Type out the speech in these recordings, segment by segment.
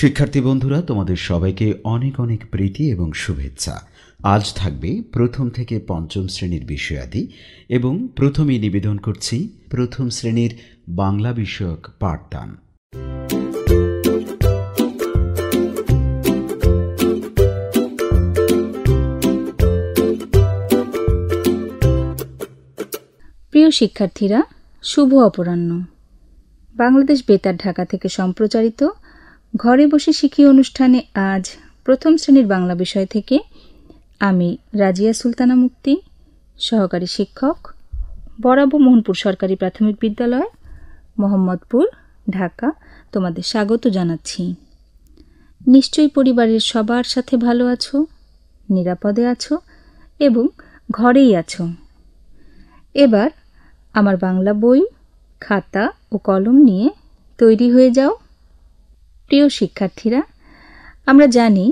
শিক্ষার্থী বন্ধুরা তোমাদের সবাইকে অনেক অনেক প্রীতি এবং শুভেচ্ছা আজ থাকবে প্রথম থেকে পঞ্চম শ্রেণীর বিষয়াদি এবং প্রথমেই নিবেদন করছি প্রথম শ্রেণীর বাংলা বিষয়ক পাঠদান প্রিয় শিক্ষার্থীরা শুভ অপরাহ্ন বাংলাদেশ বেতার ঢাকা থেকে সম্প্রচারিত ঘরে বসে শিখি অনুষ্ঠানে আজ প্রথম শ্রেণীর বাংলা বিষয় থেকে আমি রাজিয়া সুলতানা মুক্তি সহকারী শিক্ষক বরাবর মোহনপুর সরকারি প্রাথমিক বিদ্যালয় মোহাম্মদপুর ঢাকা তোমাদের স্বাগত জানাচ্ছি নিশ্চয়ই পরিবারের সবার সাথে ভালো আছো নিরাপদে আছো এবং ঘরেই আছো এবার আমার বাংলা বই খাতা ও কলম নিয়ে তৈরি হয়ে যাও প্রিয় শিক্ষার্থীরা আমরা জানি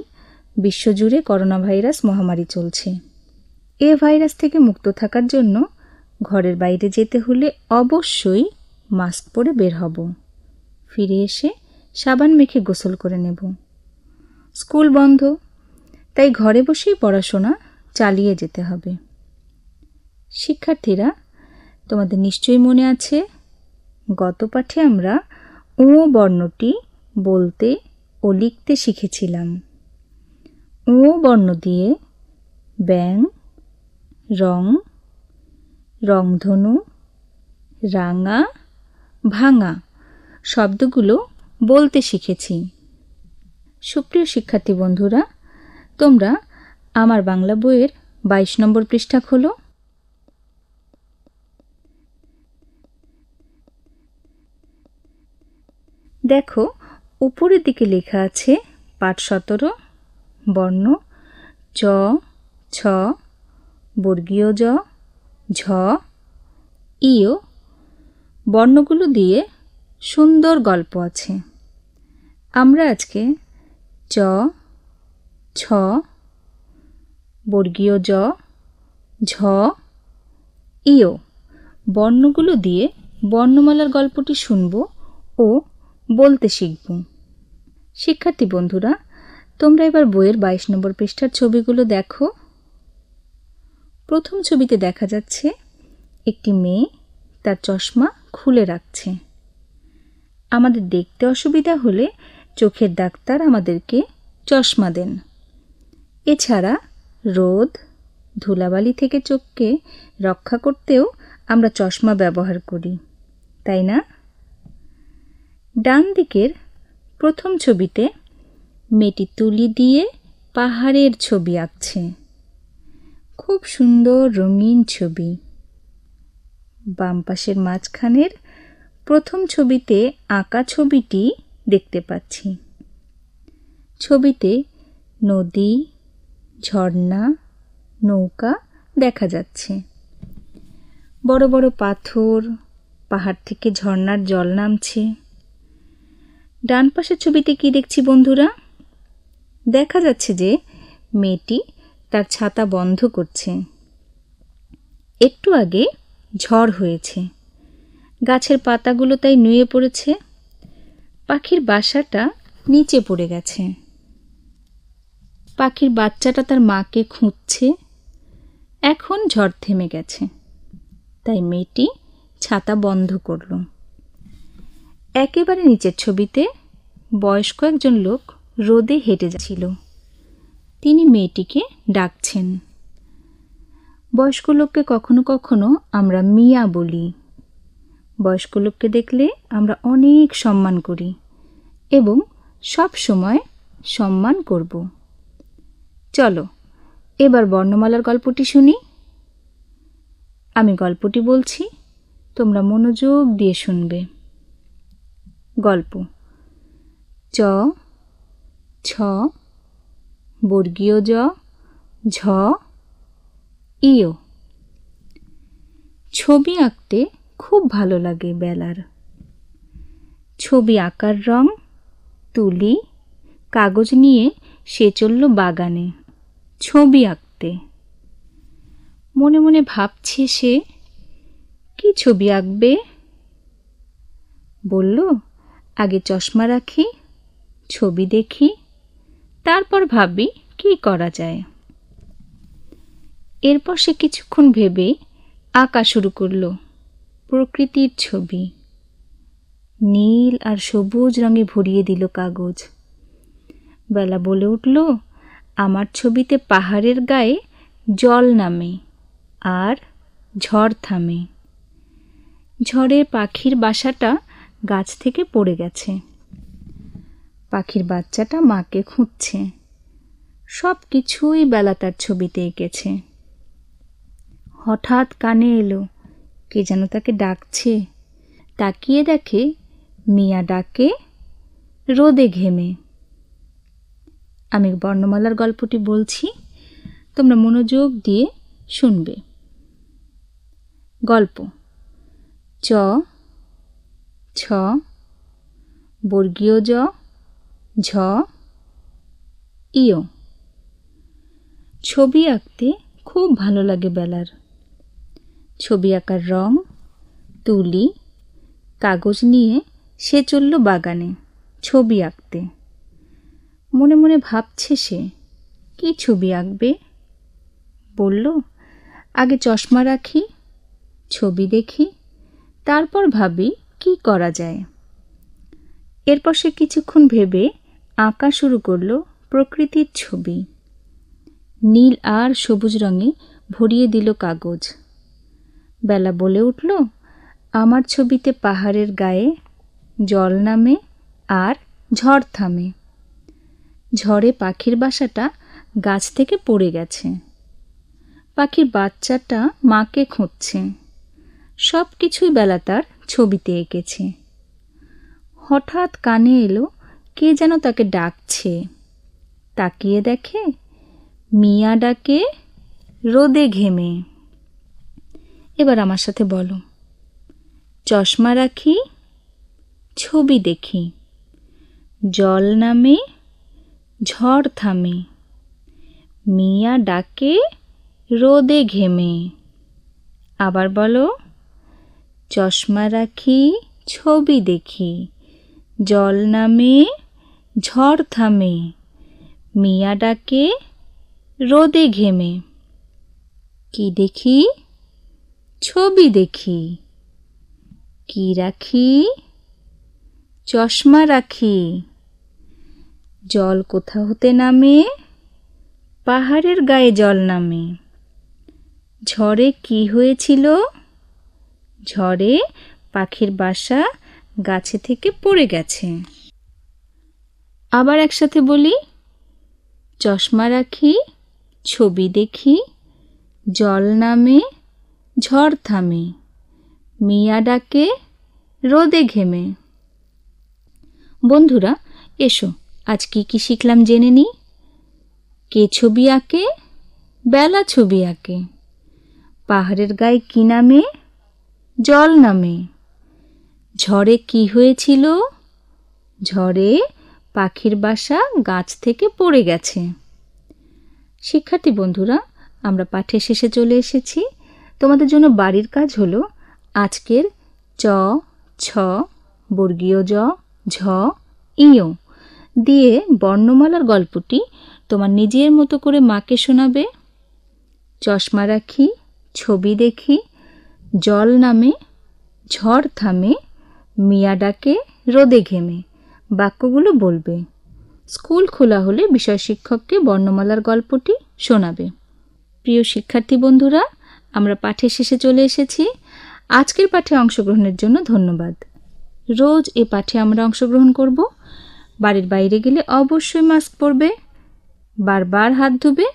বিশ্বজুড়ে করোনা ভাইরাস মহামারী চলছে এ ভাইরাস থেকে মুক্ত থাকার জন্য ঘরের বাইরে যেতে হলে অবশ্যই মাস্ক পরে বের হব ফিরে এসে সাবান মেখে গোসল করে নেব স্কুল বন্ধ তাই ঘরে বসেই পড়াশোনা চালিয়ে যেতে হবে শিক্ষার্থীরা তোমাদের নিশ্চয়ই মনে আছে গত পাঠে আমরা ও বর্ণটি বলতে ও লিখতে শিখেছিলাম ও বর্ণ দিয়ে ব্যাং রং রংধনু রাঙা ভাঙা শব্দগুলো বলতে শিখেছি সুপ্রিয় শিক্ষার্থী বন্ধুরা তোমরা আমার বাংলা বইয়ের বাইশ নম্বর পৃষ্ঠা খোলো দেখো উপরের দিকে লেখা আছে পাঠ সতেরো বর্ণ চ ছ বর্গীয় জ ঝ ইও বর্ণগুলো দিয়ে সুন্দর গল্প আছে আমরা আজকে চ ছ বর্গীয় জ ঝ ইও বর্ণগুলো দিয়ে বর্ণমালার গল্পটি শুনব ও বলতে শিখব শিক্ষার্থী বন্ধুরা তোমরা এবার বইয়ের বাইশ নম্বর পৃষ্ঠার ছবিগুলো দেখো প্রথম ছবিতে দেখা যাচ্ছে একটি মেয়ে তার চশমা খুলে রাখছে আমাদের দেখতে অসুবিধা হলে চোখের ডাক্তার আমাদেরকে চশমা দেন এছাড়া রোদ ধুলাবালি থেকে চোখকে রক্ষা করতেও আমরা চশমা ব্যবহার করি তাই না ডান দিকের প্রথম ছবিতে মেয়েটি তুলি দিয়ে পাহাড়ের ছবি আঁকছে খুব সুন্দর রঙিন ছবি বাম পাশের মাঝখানের প্রথম ছবিতে আঁকা ছবিটি দেখতে পাচ্ছি ছবিতে নদী ঝর্ণা নৌকা দেখা যাচ্ছে বড় বড় পাথর পাহাড় থেকে ঝর্ণার জল নামছে ডান পাশের ছবিতে কি দেখছি বন্ধুরা দেখা যাচ্ছে যে মেয়েটি তার ছাতা বন্ধ করছে একটু আগে ঝড় হয়েছে গাছের পাতাগুলো তাই নুয়ে পড়েছে পাখির বাসাটা নিচে পড়ে গেছে পাখির বাচ্চাটা তার মাকে খুঁজছে এখন ঝড় থেমে গেছে তাই মেয়েটি ছাতা বন্ধ করলো একেবারে নিচের ছবিতে বয়স্ক একজন লোক রোদে হেঁটে যাচ্ছিল তিনি মেয়েটিকে ডাকছেন বয়স্ক লোককে কখনো কখনো আমরা মিয়া বলি বয়স্ক লোককে দেখলে আমরা অনেক সম্মান করি এবং সব সময় সম্মান করব চলো এবার বর্ণমালার গল্পটি শুনি আমি গল্পটি বলছি তোমরা মনোযোগ দিয়ে শুনবে গল্প চ ছ বর্গীয় জ ঝ ইয় ছবি আঁকতে খুব ভালো লাগে বেলার ছবি আঁকার রং তুলি কাগজ নিয়ে সে চলল বাগানে ছবি আঁকতে মনে মনে ভাবছে সে কি ছবি আঁকবে বলল আগে চশমা রাখি ছবি দেখি তারপর ভাবি কি করা যায় এরপর সে কিছুক্ষণ ভেবে আঁকা শুরু করল প্রকৃতির ছবি নীল আর সবুজ রঙে ভরিয়ে দিল কাগজ বেলা বলে উঠল আমার ছবিতে পাহাড়ের গায়ে জল নামে আর ঝড় থামে ঝড়ে পাখির বাসাটা গাছ থেকে পড়ে গেছে পাখির বাচ্চাটা মাকে খুঁজছে সব কিছুই বেলা তার ছবিতে এঁকেছে হঠাৎ কানে এলো কে যেন তাকে ডাকছে তাকিয়ে দেখে মিয়া ডাকে রোদে ঘেমে আমি বর্ণমালার গল্পটি বলছি তোমরা মনোযোগ দিয়ে শুনবে গল্প চ ছ বর্গীয় জ ঝ ইয় ছবি আঁকতে খুব ভালো লাগে বেলার ছবি আঁকার রং তুলি কাগজ নিয়ে সে চলল বাগানে ছবি আঁকতে মনে মনে ভাবছে সে কি ছবি আঁকবে বলল আগে চশমা রাখি ছবি দেখি তারপর ভাবি কি করা যায় এরপর সে কিছুক্ষণ ভেবে আঁকা শুরু করল প্রকৃতির ছবি নীল আর সবুজ রঙে ভরিয়ে দিল কাগজ বেলা বলে উঠল আমার ছবিতে পাহাড়ের গায়ে জল নামে আর ঝড় থামে ঝড়ে পাখির বাসাটা গাছ থেকে পড়ে গেছে পাখির বাচ্চাটা মাকে খুঁজছে সব কিছুই বেলা তার ছবিতে এঁকেছে হঠাৎ কানে এলো কে যেন তাকে ডাকছে তাকিয়ে দেখে মিয়া ডাকে রোদে ঘেমে এবার আমার সাথে বলো চশমা রাখি ছবি দেখি জল নামে ঝড় থামে মিয়া ডাকে রোদে ঘেমে আবার বলো চশমা রাখি ছবি দেখি জল নামে ঝড় থামে মিয়া ডাকে রোদে ঘেমে কি দেখি ছবি দেখি কি রাখি চশমা রাখি জল কোথা হতে নামে পাহাড়ের গায়ে জল নামে ঝড়ে কি হয়েছিল ঝড়ে পাখির বাসা গাছে থেকে পড়ে গেছে আবার একসাথে বলি চশমা রাখি ছবি দেখি জল নামে ঝড় থামে মিয়া ডাকে রোদে ঘেমে বন্ধুরা এসো আজ কি কি শিখলাম জেনে নি কে ছবি আঁকে বেলা ছবি আঁকে পাহাড়ের গায়ে কি নামে জল নামে ঝড়ে কি হয়েছিল ঝড়ে পাখির বাসা গাছ থেকে পড়ে গেছে শিক্ষার্থী বন্ধুরা আমরা পাঠের শেষে চলে এসেছি তোমাদের জন্য বাড়ির কাজ হলো আজকের চ ছ বর্গীয় জ ঝ ইয় দিয়ে বর্ণমালার গল্পটি তোমার নিজের মতো করে মাকে শোনাবে চশমা রাখি ছবি দেখি জল নামে ঝড় থামে মিয়া ডাকে রোদে ঘেমে বাক্যগুলো বলবে স্কুল খোলা হলে বিষয় শিক্ষককে বর্ণমালার গল্পটি শোনাবে প্রিয় শিক্ষার্থী বন্ধুরা আমরা পাঠের শেষে চলে এসেছি আজকের পাঠে অংশগ্রহণের জন্য ধন্যবাদ রোজ এ পাঠে আমরা অংশগ্রহণ করব বাড়ির বাইরে গেলে অবশ্যই মাস্ক পরবে বারবার হাত ধুবে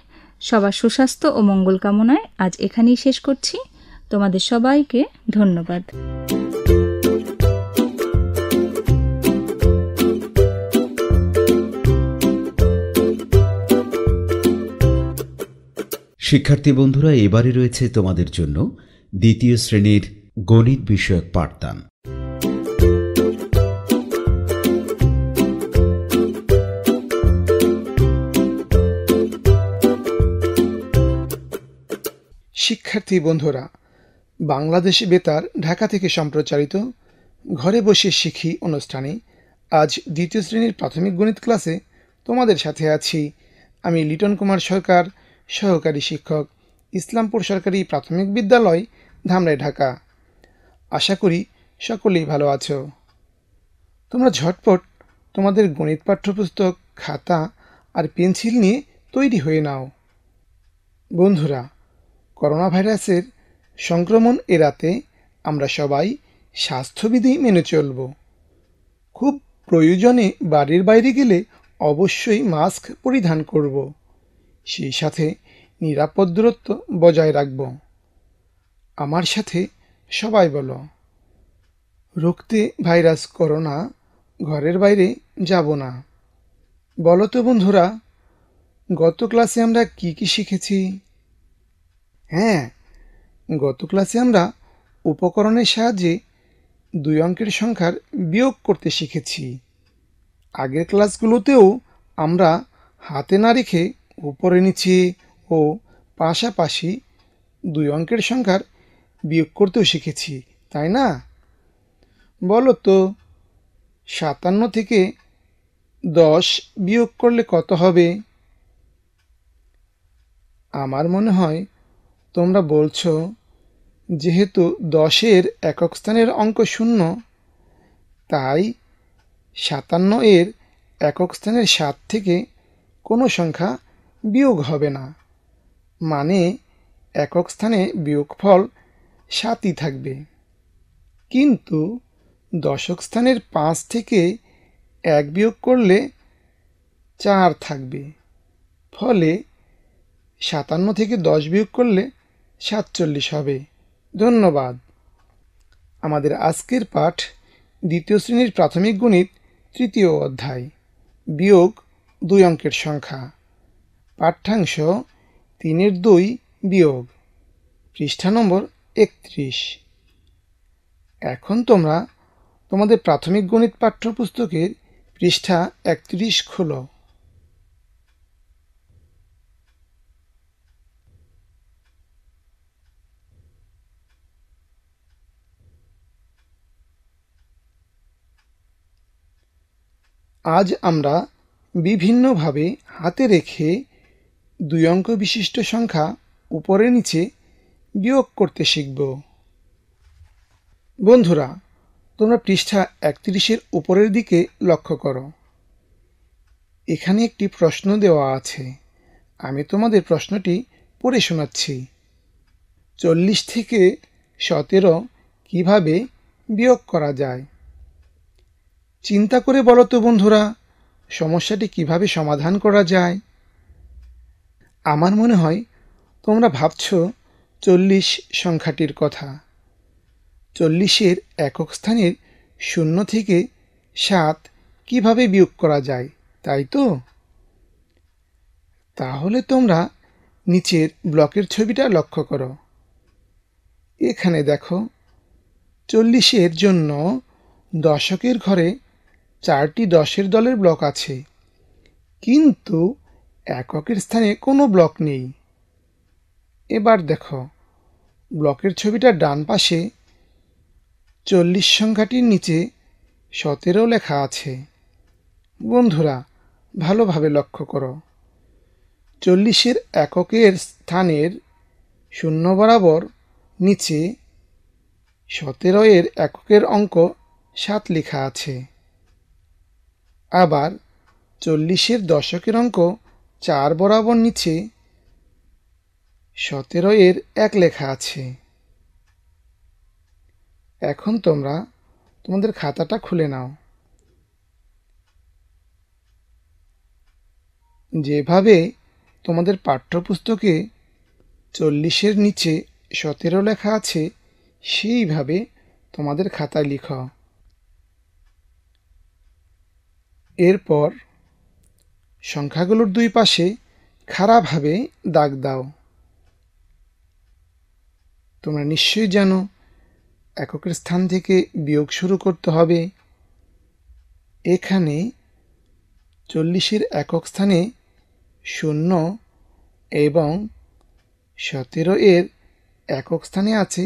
সবার সুস্বাস্থ্য ও মঙ্গল কামনায় আজ এখানেই শেষ করছি তোমাদের সবাইকে ধন্যবাদ শিক্ষার্থী বন্ধুরা এবারে রয়েছে তোমাদের জন্য দ্বিতীয় শ্রেণীর গণিত বিষয়ক পাঠদান শিক্ষার্থী বন্ধুরা বাংলাদেশ বেতার ঢাকা থেকে সম্প্রচারিত ঘরে বসে শিখি অনুষ্ঠানে আজ দ্বিতীয় শ্রেণীর প্রাথমিক গণিত ক্লাসে তোমাদের সাথে আছি আমি লিটন কুমার সরকার সহকারী শিক্ষক ইসলামপুর সরকারি প্রাথমিক বিদ্যালয় ধামরাই ঢাকা আশা করি সকলেই ভালো আছো তোমরা ঝটপট তোমাদের গণিত পাঠ্যপুস্তক খাতা আর পেন্সিল নিয়ে তৈরি হয়ে নাও বন্ধুরা করোনা ভাইরাসের সংক্রমণ এড়াতে আমরা সবাই স্বাস্থ্যবিধি মেনে চলব খুব প্রয়োজনে বাড়ির বাইরে গেলে অবশ্যই মাস্ক পরিধান করব সেই সাথে নিরাপদ দূরত্ব বজায় রাখব আমার সাথে সবাই বলো রুখতে ভাইরাস করোনা ঘরের বাইরে যাব না বলো তো বন্ধুরা গত ক্লাসে আমরা কি কি শিখেছি হ্যাঁ গত ক্লাসে আমরা উপকরণের সাহায্যে দুই অঙ্কের সংখ্যার বিয়োগ করতে শিখেছি আগের ক্লাসগুলোতেও আমরা হাতে না রেখে উপরে নিচে ও পাশাপাশি দুই অঙ্কের সংখ্যার বিয়োগ করতেও শিখেছি তাই না বলো তো সাতান্ন থেকে দশ বিয়োগ করলে কত হবে আমার মনে হয় তোমরা বলছো যেহেতু দশের একক স্থানের অঙ্ক শূন্য তাই সাতান্ন এর একক স্থানের সাত থেকে কোনো সংখ্যা বিয়োগ হবে না মানে একক স্থানে বিয়োগফল সাতই থাকবে কিন্তু দশক স্থানের পাঁচ থেকে এক বিয়োগ করলে চার থাকবে ফলে সাতান্ন থেকে দশ বিয়োগ করলে সাতচল্লিশ হবে ধন্যবাদ আমাদের আজকের পাঠ দ্বিতীয় শ্রেণীর প্রাথমিক গণিত তৃতীয় অধ্যায় বিয়োগ দুই অঙ্কের সংখ্যা পাঠ্যাংশ তিনের দুই বিয়োগ পৃষ্ঠা নম্বর একত্রিশ এখন তোমরা তোমাদের প্রাথমিক গণিত পাঠ্যপুস্তকের পৃষ্ঠা একত্রিশ খোলো আজ আমরা বিভিন্নভাবে হাতে রেখে দুই অঙ্ক বিশিষ্ট সংখ্যা উপরে নিচে বিয়োগ করতে শিখব বন্ধুরা তোমরা পৃষ্ঠা একত্রিশের উপরের দিকে লক্ষ্য করো এখানে একটি প্রশ্ন দেওয়া আছে আমি তোমাদের প্রশ্নটি পড়ে শোনাচ্ছি চল্লিশ থেকে সতেরো কিভাবে বিয়োগ করা যায় চিন্তা করে বলো তো বন্ধুরা সমস্যাটি কিভাবে সমাধান করা যায় আমার মনে হয় তোমরা ভাবছ চল্লিশ সংখ্যাটির কথা চল্লিশের একক স্থানের শূন্য থেকে সাত কিভাবে বিয়োগ করা যায় তাই তো তাহলে তোমরা নিচের ব্লকের ছবিটা লক্ষ্য করো এখানে দেখো চল্লিশের জন্য দশকের ঘরে চারটি দশের দলের ব্লক আছে কিন্তু এককের স্থানে কোনো ব্লক নেই এবার দেখো ব্লকের ছবিটা ডান পাশে চল্লিশ সংখ্যাটির নিচে সতেরো লেখা আছে বন্ধুরা ভালোভাবে লক্ষ্য করো চল্লিশের এককের স্থানের শূন্য বরাবর নিচে সতেরো এর এককের অঙ্ক সাত লেখা আছে আবার চল্লিশের দশকের অঙ্ক চার বরাবর নিচে সতেরো এর এক লেখা আছে এখন তোমরা তোমাদের খাতাটা খুলে নাও যেভাবে তোমাদের পাঠ্যপুস্তকে চল্লিশের নিচে সতেরো লেখা আছে সেইভাবে তোমাদের খাতায় লিখাও এরপর সংখ্যাগুলোর দুই পাশে খারাপভাবে দাগ দাও তোমরা নিশ্চয়ই জানো এককের স্থান থেকে বিয়োগ শুরু করতে হবে এখানে চল্লিশের একক স্থানে শূন্য এবং সতেরো এর একক স্থানে আছে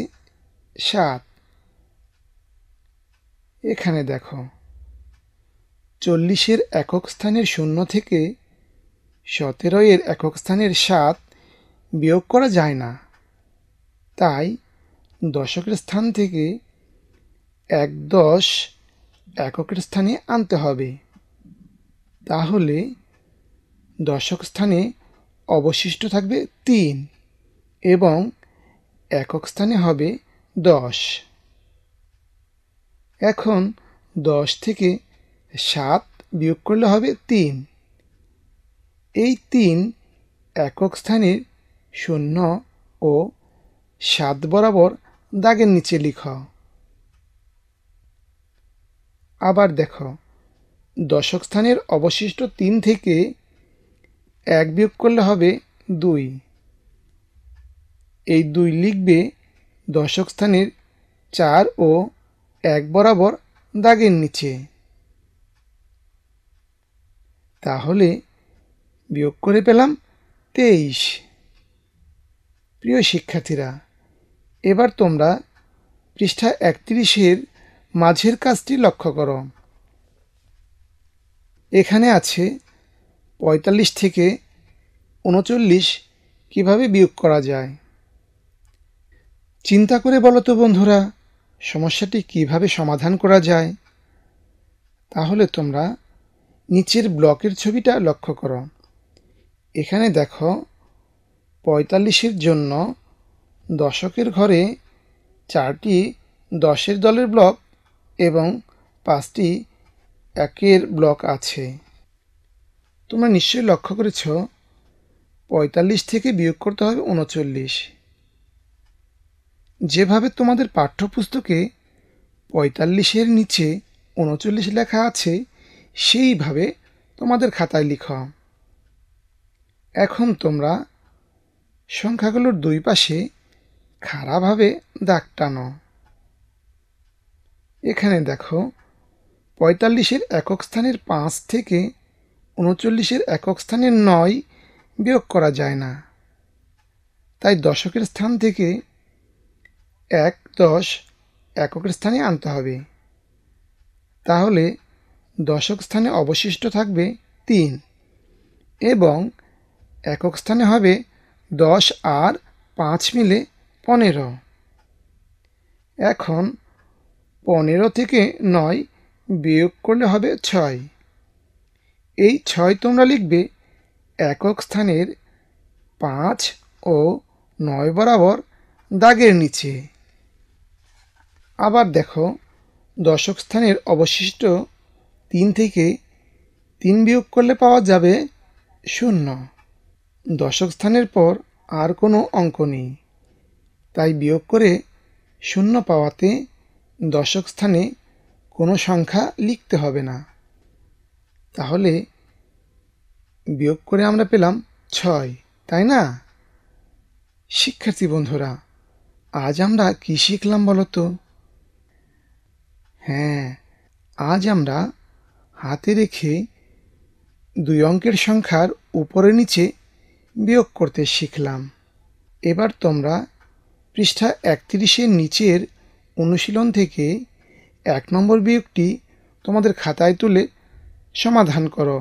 সাত এখানে দেখো চল্লিশের একক স্থানের শূন্য থেকে সতেরো এর একক স্থানের সাত বিয়োগ করা যায় না তাই দশকের স্থান থেকে এক দশ এককের স্থানে আনতে হবে তাহলে দশক স্থানে অবশিষ্ট থাকবে তিন এবং একক স্থানে হবে দশ এখন দশ থেকে সাত বিয়োগ করলে হবে তিন এই তিন একক স্থানের শূন্য ও সাত বরাবর দাগের নিচে লিখ আবার দেখো দশক স্থানের অবশিষ্ট তিন থেকে এক বিয়োগ করলে হবে দুই এই দুই লিখবে দশক স্থানের চার ও এক বরাবর দাগের নিচে তাহলে বিয়োগ করে পেলাম তেইশ প্রিয় শিক্ষার্থীরা এবার তোমরা পৃষ্ঠা একত্রিশের মাঝের কাজটি লক্ষ্য করো এখানে আছে পঁয়তাল্লিশ থেকে উনচল্লিশ কিভাবে বিয়োগ করা যায় চিন্তা করে বলো তো বন্ধুরা সমস্যাটি কিভাবে সমাধান করা যায় তাহলে তোমরা নিচের ব্লকের ছবিটা লক্ষ্য করো এখানে দেখো পঁয়তাল্লিশের জন্য দশকের ঘরে চারটি দশের দলের ব্লক এবং পাঁচটি একের ব্লক আছে তোমরা নিশ্চয়ই লক্ষ্য করেছ পঁয়তাল্লিশ থেকে বিয়োগ করতে হবে উনচল্লিশ যেভাবে তোমাদের পাঠ্যপুস্তকে পঁয়তাল্লিশের নিচে উনচল্লিশ লেখা আছে সেইভাবে তোমাদের খাতায় লিখ এখন তোমরা সংখ্যাগুলোর দুই পাশে খাড়াভাবে দাগ টানো এখানে দেখো পঁয়তাল্লিশের একক স্থানের পাঁচ থেকে উনচল্লিশের একক স্থানের নয় বিয়োগ করা যায় না তাই দশকের স্থান থেকে এক দশ এককের স্থানে আনতে হবে তাহলে দশক স্থানে অবশিষ্ট থাকবে তিন এবং একক স্থানে হবে দশ আর পাঁচ মিলে পনেরো এখন পনেরো থেকে নয় বিয়োগ করলে হবে ছয় এই ছয় তোমরা লিখবে একক স্থানের পাঁচ ও নয় বরাবর দাগের নিচে আবার দেখো দশক স্থানের অবশিষ্ট তিন থেকে তিন বিয়োগ করলে পাওয়া যাবে শূন্য দশক স্থানের পর আর কোনো অঙ্ক নেই তাই বিয়োগ করে শূন্য পাওয়াতে দশক স্থানে কোনো সংখ্যা লিখতে হবে না তাহলে বিয়োগ করে আমরা পেলাম ছয় তাই না শিক্ষার্থী বন্ধুরা আজ আমরা কী শিখলাম বলতো হ্যাঁ আজ আমরা হাতে রেখে দুই অঙ্কের সংখ্যার উপরে নিচে বিয়োগ করতে শিখলাম এবার তোমরা পৃষ্ঠা একত্রিশের নিচের অনুশীলন থেকে এক নম্বর বিয়োগটি তোমাদের খাতায় তুলে সমাধান করো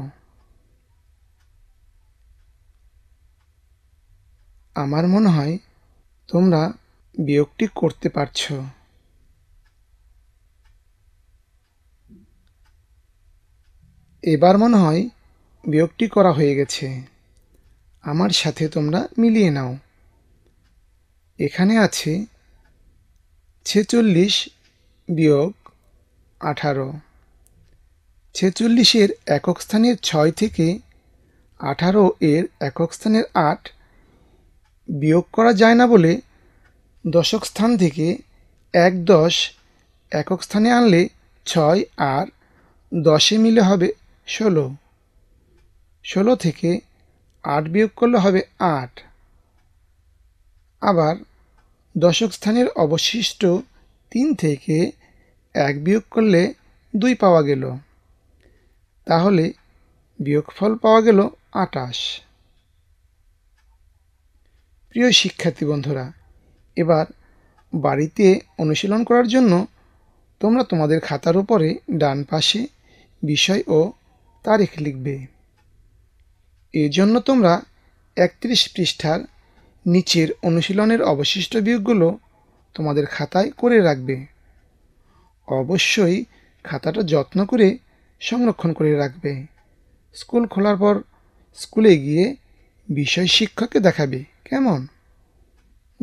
আমার মনে হয় তোমরা বিয়োগটি করতে পারছো এবার মনে হয় বিয়োগটি করা হয়ে গেছে আমার সাথে তোমরা মিলিয়ে নাও এখানে আছে ছেচল্লিশ বিয়োগ আঠারো ছেচল্লিশের একক স্থানের ছয় থেকে আঠারো এর একক স্থানের আট বিয়োগ করা যায় না বলে দশক স্থান থেকে এক দশ একক স্থানে আনলে ছয় আর দশে মিলে হবে ষোলো ষোলো থেকে আট বিয়োগ করলে হবে আট আবার দশক স্থানের অবশিষ্ট তিন থেকে এক বিয়োগ করলে দুই পাওয়া গেল তাহলে বিয়োগফল পাওয়া গেল আটাশ প্রিয় শিক্ষার্থী বন্ধুরা এবার বাড়িতে অনুশীলন করার জন্য তোমরা তোমাদের খাতার উপরে ডান পাশে বিষয় ও তারিখ লিখবে এজন্য তোমরা একত্রিশ পৃষ্ঠার নিচের অনুশীলনের অবশিষ্ট বিয়োগগুলো তোমাদের খাতায় করে রাখবে অবশ্যই খাতাটা যত্ন করে সংরক্ষণ করে রাখবে স্কুল খোলার পর স্কুলে গিয়ে বিষয় শিক্ষককে দেখাবে কেমন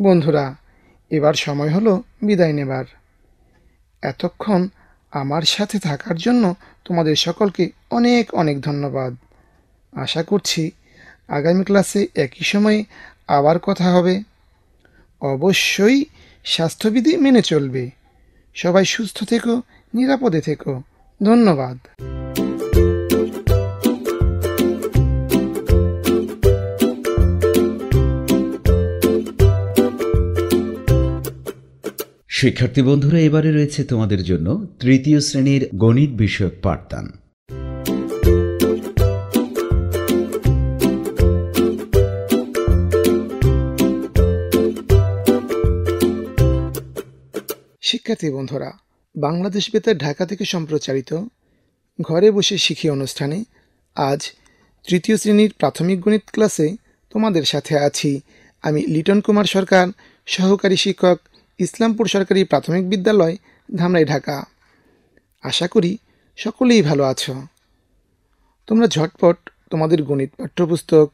বন্ধুরা এবার সময় হলো বিদায় নেবার এতক্ষণ আমার সাথে থাকার জন্য তোমাদের সকলকে অনেক অনেক ধন্যবাদ আশা করছি আগামী ক্লাসে একই সময়ে আবার কথা হবে অবশ্যই স্বাস্থ্যবিধি মেনে চলবে সবাই সুস্থ থেকো নিরাপদে থেকো ধন্যবাদ শিক্ষার্থী বন্ধুরা এবারে রয়েছে তোমাদের জন্য তৃতীয় শ্রেণীর গণিত বিষয়ক পাঠদান শিক্ষার্থী বন্ধুরা বাংলাদেশ বেতার ঢাকা থেকে সম্প্রচারিত ঘরে বসে শিখি অনুষ্ঠানে আজ তৃতীয় শ্রেণীর প্রাথমিক গণিত ক্লাসে তোমাদের সাথে আছি আমি লিটন কুমার সরকার সহকারী শিক্ষক ইসলামপুর সরকারি প্রাথমিক বিদ্যালয় ধামরাই ঢাকা আশা করি সকলেই ভালো আছো তোমরা ঝটপট তোমাদের গণিত পাঠ্যপুস্তক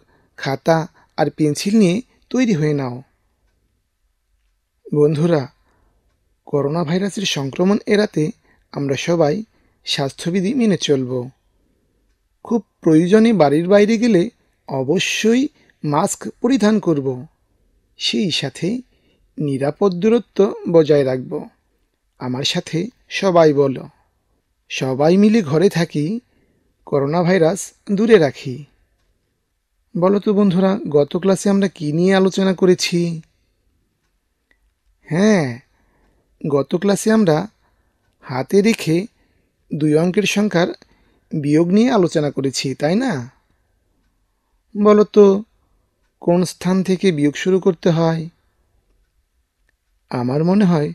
খাতা আর পেন্সিল নিয়ে তৈরি হয়ে নাও বন্ধুরা করোনা ভাইরাসের সংক্রমণ এড়াতে আমরা সবাই স্বাস্থ্যবিধি মেনে চলব খুব প্রয়োজনে বাড়ির বাইরে গেলে অবশ্যই মাস্ক পরিধান করব সেই সাথে নিরাপদ দূরত্ব বজায় রাখব আমার সাথে সবাই বলো সবাই মিলে ঘরে থাকি করোনা ভাইরাস দূরে রাখি বলো তো বন্ধুরা গত ক্লাসে আমরা কী নিয়ে আলোচনা করেছি হ্যাঁ গত ক্লাসে আমরা হাতে রেখে দুই অঙ্কের সংখ্যার বিয়োগ নিয়ে আলোচনা করেছি তাই না বলো তো কোন স্থান থেকে বিয়োগ শুরু করতে হয় আমার মনে হয়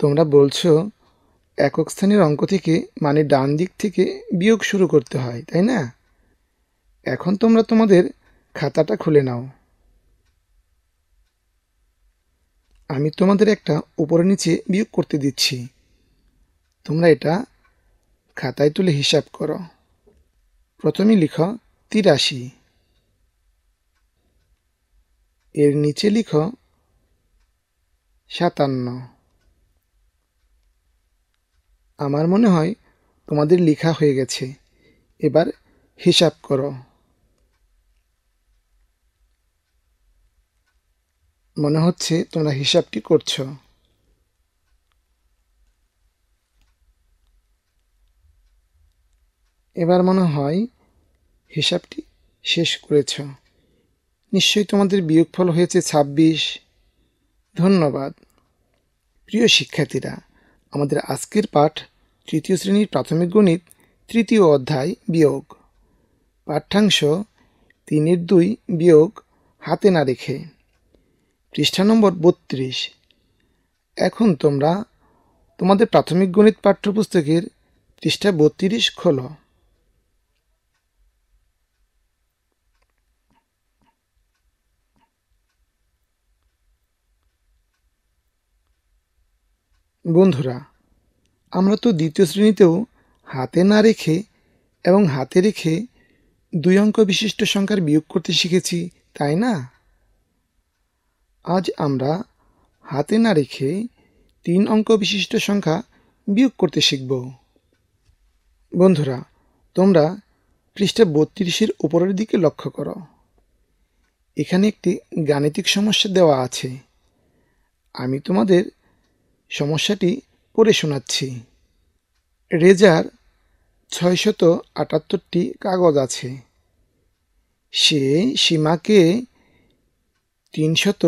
তোমরা বলছো একক স্থানের অঙ্ক থেকে মানে ডান দিক থেকে বিয়োগ শুরু করতে হয় তাই না এখন তোমরা তোমাদের খাতাটা খুলে নাও আমি তোমাদের একটা উপরে নিচে বিয়োগ করতে দিচ্ছি তোমরা এটা খাতায় তুলে হিসাব করো প্রথমে লিখ তিরাশি এর নিচে লিখো সাতান্ন আমার মনে হয় তোমাদের লেখা হয়ে গেছে এবার হিসাব করো মনে হচ্ছে তোমরা হিসাবটি করছো এবার মনে হয় হিসাবটি শেষ করেছ নিশ্চয়ই তোমাদের বিয়োগফল হয়েছে ছাব্বিশ ধন্যবাদ প্রিয় শিক্ষার্থীরা আমাদের আজকের পাঠ তৃতীয় শ্রেণীর প্রাথমিক গণিত তৃতীয় অধ্যায় বিয়োগ পাঠ্যাংশ তিনের দুই বিয়োগ হাতে না রেখে পৃষ্ঠা নম্বর বত্রিশ এখন তোমরা তোমাদের প্রাথমিক গণিত পাঠ্যপুস্তকের পৃষ্ঠা বত্রিশ খোলো বন্ধুরা আমরা তো দ্বিতীয় শ্রেণীতেও হাতে না রেখে এবং হাতে রেখে দুই অঙ্ক বিশিষ্ট সংখ্যার বিয়োগ করতে শিখেছি তাই না আজ আমরা হাতে না রেখে তিন অঙ্ক বিশিষ্ট সংখ্যা বিয়োগ করতে শিখব বন্ধুরা তোমরা পৃষ্ঠা বত্রিশের উপরের দিকে লক্ষ্য করো এখানে একটি গাণিতিক সমস্যা দেওয়া আছে আমি তোমাদের সমস্যাটি পড়ে শোনাচ্ছি রেজার ছয়শত আটাত্তরটি কাগজ আছে সে সীমাকে তিনশত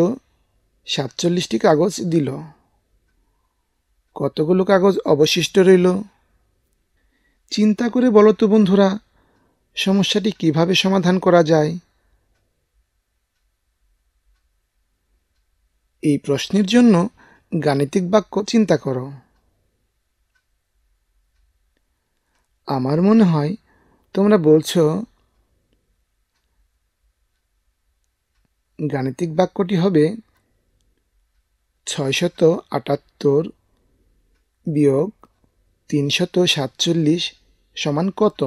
সাতচল্লিশটি কাগজ দিল কতগুলো কাগজ অবশিষ্ট রইল চিন্তা করে বলো তো বন্ধুরা সমস্যাটি কিভাবে সমাধান করা যায় এই প্রশ্নের জন্য গাণিতিক বাক্য চিন্তা করো আমার মনে হয় তোমরা বলছো গাণিতিক বাক্যটি হবে ছয়শত আটাত্তর বিয়োগ তিনশত সাতচল্লিশ সমান কত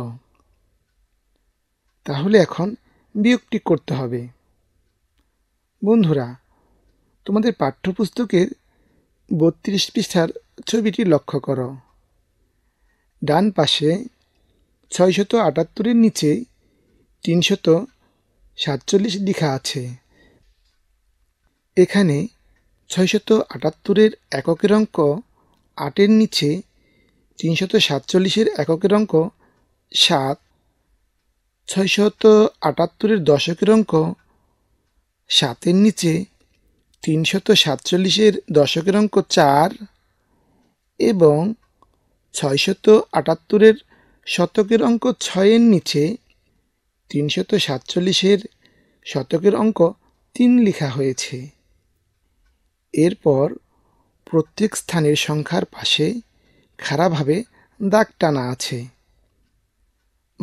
তাহলে এখন বিয়োগটি করতে হবে বন্ধুরা তোমাদের পাঠ্যপুস্তকের বত্রিশ পৃষ্ঠার ছবিটি লক্ষ্য করো ডান পাশে ছয়শত আটাত্তরের নিচে তিনশত সাতচল্লিশ লেখা আছে এখানে ছয়শত আটাত্তরের এককের অঙ্ক আটের নিচে তিনশত সাতচল্লিশের এককের অঙ্ক সাত ছয়শত আটাত্তরের দশকের অঙ্ক সাতের নিচে তিনশত সাতচল্লিশের দশকের অঙ্ক চার এবং ছয়শত আটাত্তরের শতকের অঙ্ক ছয়ের নিচে তিনশত সাতচল্লিশের শতকের অঙ্ক তিন লেখা হয়েছে এরপর প্রত্যেক স্থানের সংখ্যার পাশে খারাপভাবে দাগ টানা আছে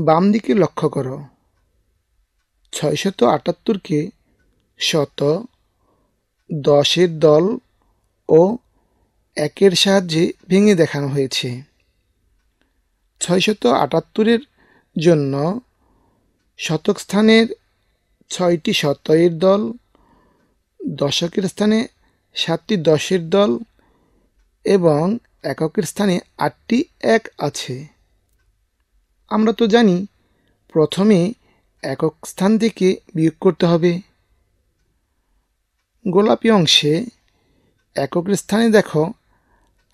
বাম দিকে লক্ষ্য করো ছয়শত আটাত্তরকে শত দশের দল ও একের সাহায্যে ভেঙে দেখানো হয়েছে ছয়শত আটাত্তরের জন্য শতক স্থানের ছয়টি শতয়ের দল দশকের স্থানে সাতটি দশের দল এবং এককের স্থানে আটটি এক আছে আমরা তো জানি প্রথমে একক স্থান থেকে বিয়োগ করতে হবে গোলাপি অংশে একক স্থানে দেখো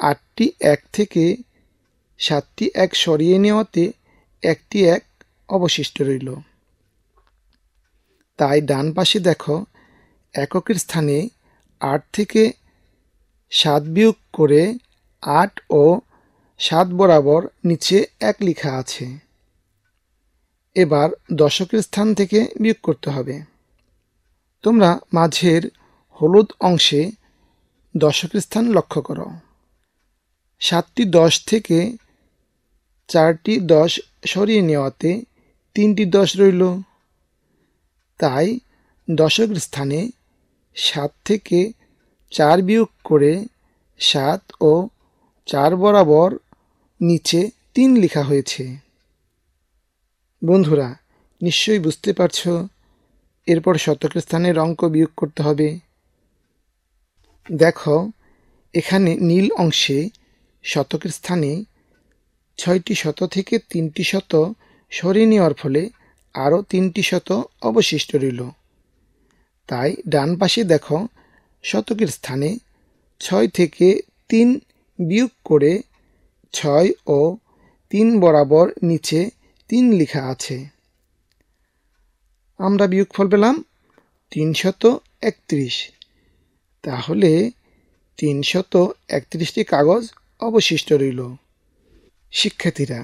আটটি এক থেকে সাতটি এক সরিয়ে নেওয়াতে একটি এক অবশিষ্ট রইল তাই ডান পাশে দেখো এককের স্থানে আট থেকে সাত বিয়োগ করে আট ও সাত বরাবর নিচে এক লিখা আছে এবার দশকের স্থান থেকে বিয়োগ করতে হবে তোমরা মাঝের হলুদ অংশে দশকের স্থান লক্ষ্য করো সাতটি দশ থেকে চারটি দশ সরিয়ে নেওয়াতে তিনটি দশ রইল তাই দশকের স্থানে সাত থেকে চার বিয়োগ করে সাত ও চার বরাবর নিচে তিন লেখা হয়েছে বন্ধুরা নিশ্চয়ই বুঝতে পারছ এরপর শতকের স্থানের অঙ্ক বিয়োগ করতে হবে দেখো এখানে নীল অংশে শতকের স্থানে ছয়টি শত থেকে তিনটি শত সরিয়ে নেওয়ার ফলে আরও তিনটি শত অবশিষ্ট রইল তাই ডান পাশে দেখো শতকের স্থানে ছয় থেকে তিন বিয়োগ করে ছয় ও তিন বরাবর নিচে তিন লেখা আছে আমরা বিয়োগফল পেলাম তিনশত একত্রিশ তাহলে তিনশত একত্রিশটি কাগজ অবশিষ্ট রইল শিক্ষার্থীরা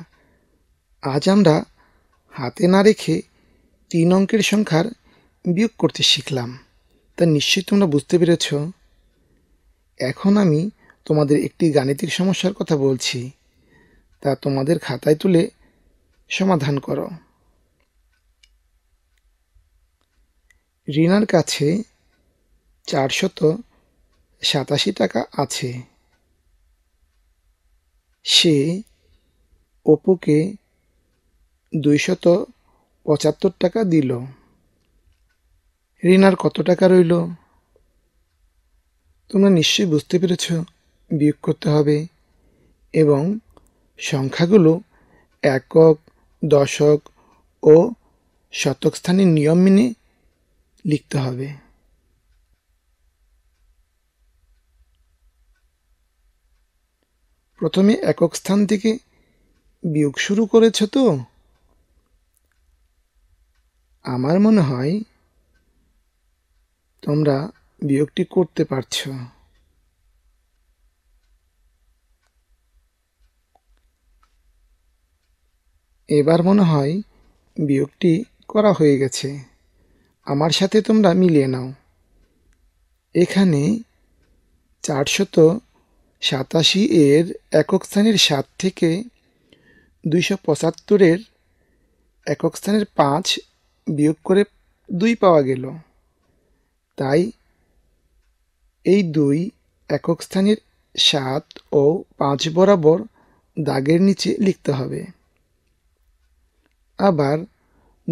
আজ আমরা হাতে না রেখে তিন অঙ্কের সংখ্যার বিয়োগ করতে শিখলাম তা নিশ্চয়ই তোমরা বুঝতে পেরেছ এখন আমি তোমাদের একটি গাণিতিক সমস্যার কথা বলছি তা তোমাদের খাতায় তুলে সমাধান করো রিনার কাছে চারশত সাতাশি টাকা আছে সে অপুকে দুইশত পঁচাত্তর টাকা দিল ঋণ আর কত টাকা রইল তোমরা নিশ্চয়ই বুঝতে পেরেছ বিয়োগ করতে হবে এবং সংখ্যাগুলো একক দশক ও শতক স্থানের নিয়ম মেনে লিখতে হবে প্রথমে একক স্থান থেকে বিয়োগ শুরু করেছ তো আমার মনে হয় তোমরা বিয়োগটি করতে পারছ এবার মনে হয় বিয়োগটি করা হয়ে গেছে আমার সাথে তোমরা মিলিয়ে নাও এখানে চারশত সাতাশি এর একক স্থানের সাত থেকে দুইশো পঁচাত্তরের একক স্থানের পাঁচ বিয়োগ করে দুই পাওয়া গেল তাই এই দুই একক স্থানের সাত ও পাঁচ বরাবর দাগের নিচে লিখতে হবে আবার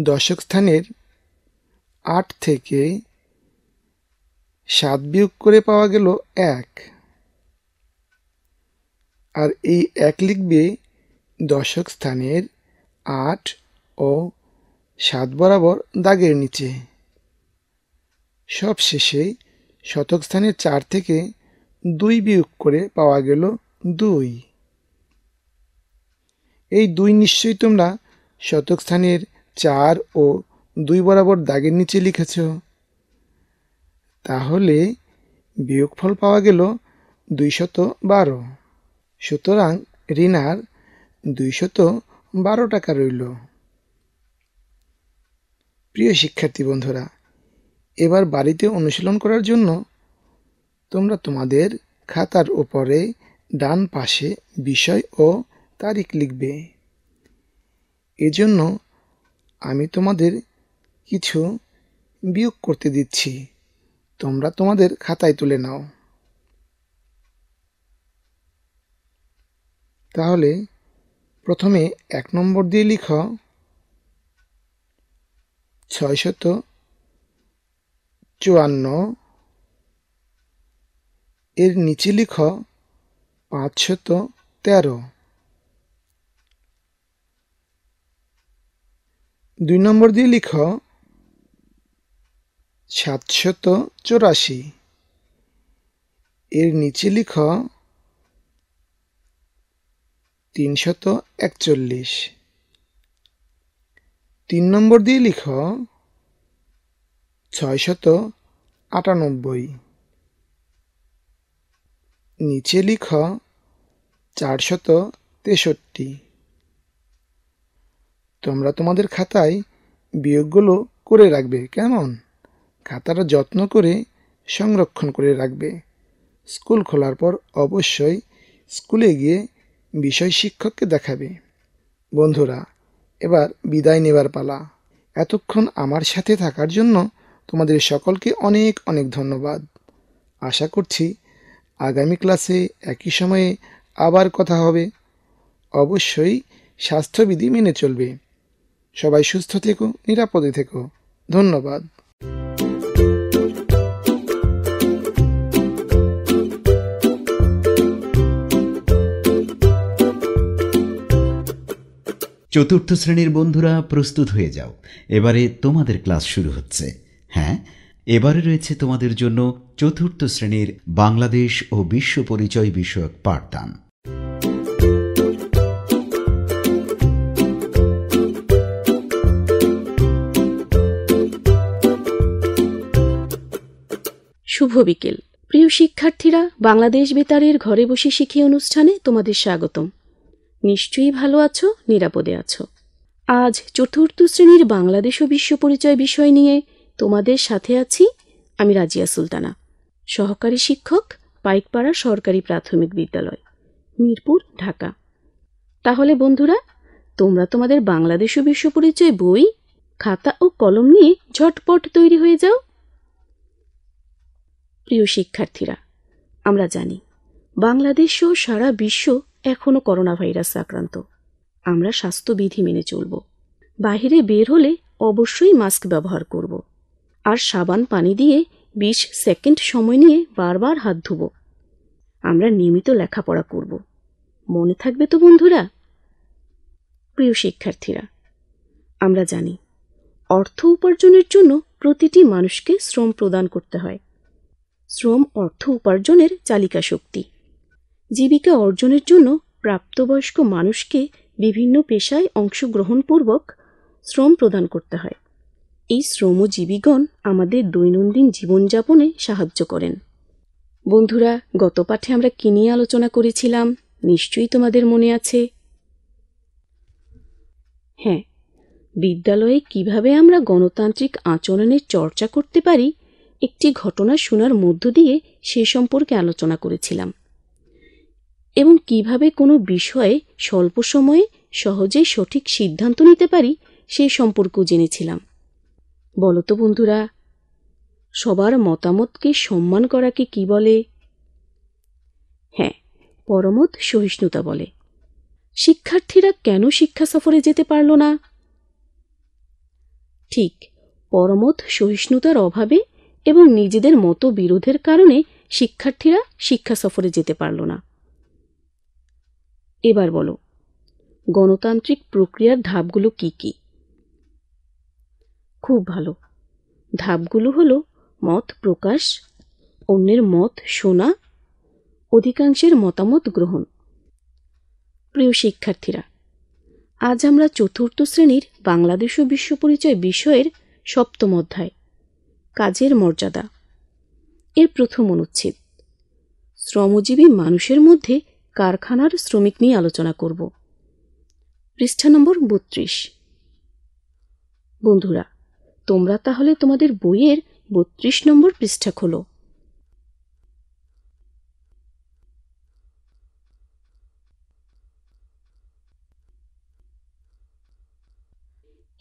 দশক স্থানের আট থেকে সাত বিয়োগ করে পাওয়া গেল এক আর এই এক লিখবে দশক স্থানের আট ও সাত বরাবর দাগের নিচে সব শেষে শতক স্থানের চার থেকে দুই বিয়োগ করে পাওয়া গেল দুই এই দুই নিশ্চয়ই তোমরা শতক স্থানের চার ও দুই বরাবর দাগের নিচে লিখেছ তাহলে বিয়োগফল পাওয়া গেল দুইশত বারো সুতরাং রিনার দুইশত বারো টাকা রইল প্রিয় শিক্ষার্থী বন্ধুরা এবার বাড়িতে অনুশীলন করার জন্য তোমরা তোমাদের খাতার ওপরে ডান পাশে বিষয় ও তারিখ লিখবে এজন্য আমি তোমাদের কিছু বিয়োগ করতে দিচ্ছি তোমরা তোমাদের খাতায় তুলে নাও তাহলে প্রথমে এক নম্বর দিয়ে লিখ ছয়শত চুয়ান্ন এর নিচে লিখ পাঁচশত তেরো দুই নম্বর দিয়ে লিখ সাতশত চৌরাশি এর নিচে লিখ তিনশত একচল্লিশ তিন নম্বর দিয়ে লিখ ছয়শত আটানব্বই নিচে লিখ চারশত তেষট্টি তোমরা তোমাদের খাতায় বিয়োগগুলো করে রাখবে কেমন খাতাটা যত্ন করে সংরক্ষণ করে রাখবে স্কুল খোলার পর অবশ্যই স্কুলে গিয়ে বিষয় শিক্ষককে দেখাবে বন্ধুরা এবার বিদায় নেবার পালা এতক্ষণ আমার সাথে থাকার জন্য তোমাদের সকলকে অনেক অনেক ধন্যবাদ আশা করছি আগামী ক্লাসে একই সময়ে আবার কথা হবে অবশ্যই স্বাস্থ্যবিধি মেনে চলবে সবাই সুস্থ থেকো নিরাপদে থেকো ধন্যবাদ চতুর্থ শ্রেণীর বন্ধুরা প্রস্তুত হয়ে যাও এবারে তোমাদের ক্লাস শুরু হচ্ছে হ্যাঁ এবারে রয়েছে তোমাদের জন্য চতুর্থ শ্রেণীর বাংলাদেশ ও বিশ্ব পরিচয় বিষয়ক পাঠদান শুভ বিকেল প্রিয় শিক্ষার্থীরা বাংলাদেশ বেতারের ঘরে বসে শিখি অনুষ্ঠানে তোমাদের স্বাগতম নিশ্চয়ই ভালো আছো নিরাপদে আছো আজ চতুর্থ শ্রেণীর বাংলাদেশ ও বিশ্ব পরিচয় বিষয় নিয়ে তোমাদের সাথে আছি আমি রাজিয়া সুলতানা সহকারী শিক্ষক পাইকপাড়া সরকারি প্রাথমিক বিদ্যালয় মিরপুর ঢাকা তাহলে বন্ধুরা তোমরা তোমাদের বাংলাদেশ ও বিশ্ব পরিচয় বই খাতা ও কলম নিয়ে ঝটপট তৈরি হয়ে যাও প্রিয় শিক্ষার্থীরা আমরা জানি বাংলাদেশ ও সারা বিশ্ব এখনও করোনা ভাইরাসে আক্রান্ত আমরা স্বাস্থ্যবিধি মেনে চলব বাহিরে বের হলে অবশ্যই মাস্ক ব্যবহার করব আর সাবান পানি দিয়ে বিশ সেকেন্ড সময় নিয়ে বারবার হাত ধুব আমরা নিয়মিত লেখাপড়া করব মনে থাকবে তো বন্ধুরা প্রিয় শিক্ষার্থীরা আমরা জানি অর্থ উপার্জনের জন্য প্রতিটি মানুষকে শ্রম প্রদান করতে হয় শ্রম অর্থ উপার্জনের চালিকা শক্তি জীবিকা অর্জনের জন্য প্রাপ্তবয়স্ক মানুষকে বিভিন্ন পেশায় অংশগ্রহণপূর্বক শ্রম প্রদান করতে হয় এই শ্রমজীবীগণ আমাদের দৈনন্দিন জীবনযাপনে সাহায্য করেন বন্ধুরা গত পাঠে আমরা কী নিয়ে আলোচনা করেছিলাম নিশ্চয়ই তোমাদের মনে আছে হ্যাঁ বিদ্যালয়ে কিভাবে আমরা গণতান্ত্রিক আচরণের চর্চা করতে পারি একটি ঘটনা শোনার মধ্য দিয়ে সে সম্পর্কে আলোচনা করেছিলাম এবং কিভাবে কোনো বিষয়ে স্বল্প সময়ে সহজেই সঠিক সিদ্ধান্ত নিতে পারি সে সম্পর্কেও জেনেছিলাম বলতো বন্ধুরা সবার মতামতকে সম্মান করাকে কি বলে হ্যাঁ পরমত সহিষ্ণুতা বলে শিক্ষার্থীরা কেন শিক্ষা সফরে যেতে পারল না ঠিক পরমত সহিষ্ণুতার অভাবে এবং নিজেদের মতো বিরোধের কারণে শিক্ষার্থীরা শিক্ষা সফরে যেতে পারল না এবার বলো গণতান্ত্রিক প্রক্রিয়ার ধাপগুলো কি কি খুব ভালো ধাপগুলো হলো মত প্রকাশ অন্যের মত শোনা অধিকাংশের মতামত গ্রহণ প্রিয় শিক্ষার্থীরা আজ আমরা চতুর্থ শ্রেণীর বাংলাদেশ ও বিশ্ব পরিচয় বিষয়ের সপ্তম অধ্যায় কাজের মর্যাদা এর প্রথম অনুচ্ছেদ শ্রমজীবী মানুষের মধ্যে কারখানার শ্রমিক নিয়ে আলোচনা করব পৃষ্ঠা নম্বর বত্রিশ বন্ধুরা তোমরা তাহলে তোমাদের বইয়ের বত্রিশ নম্বর পৃষ্ঠা খোলো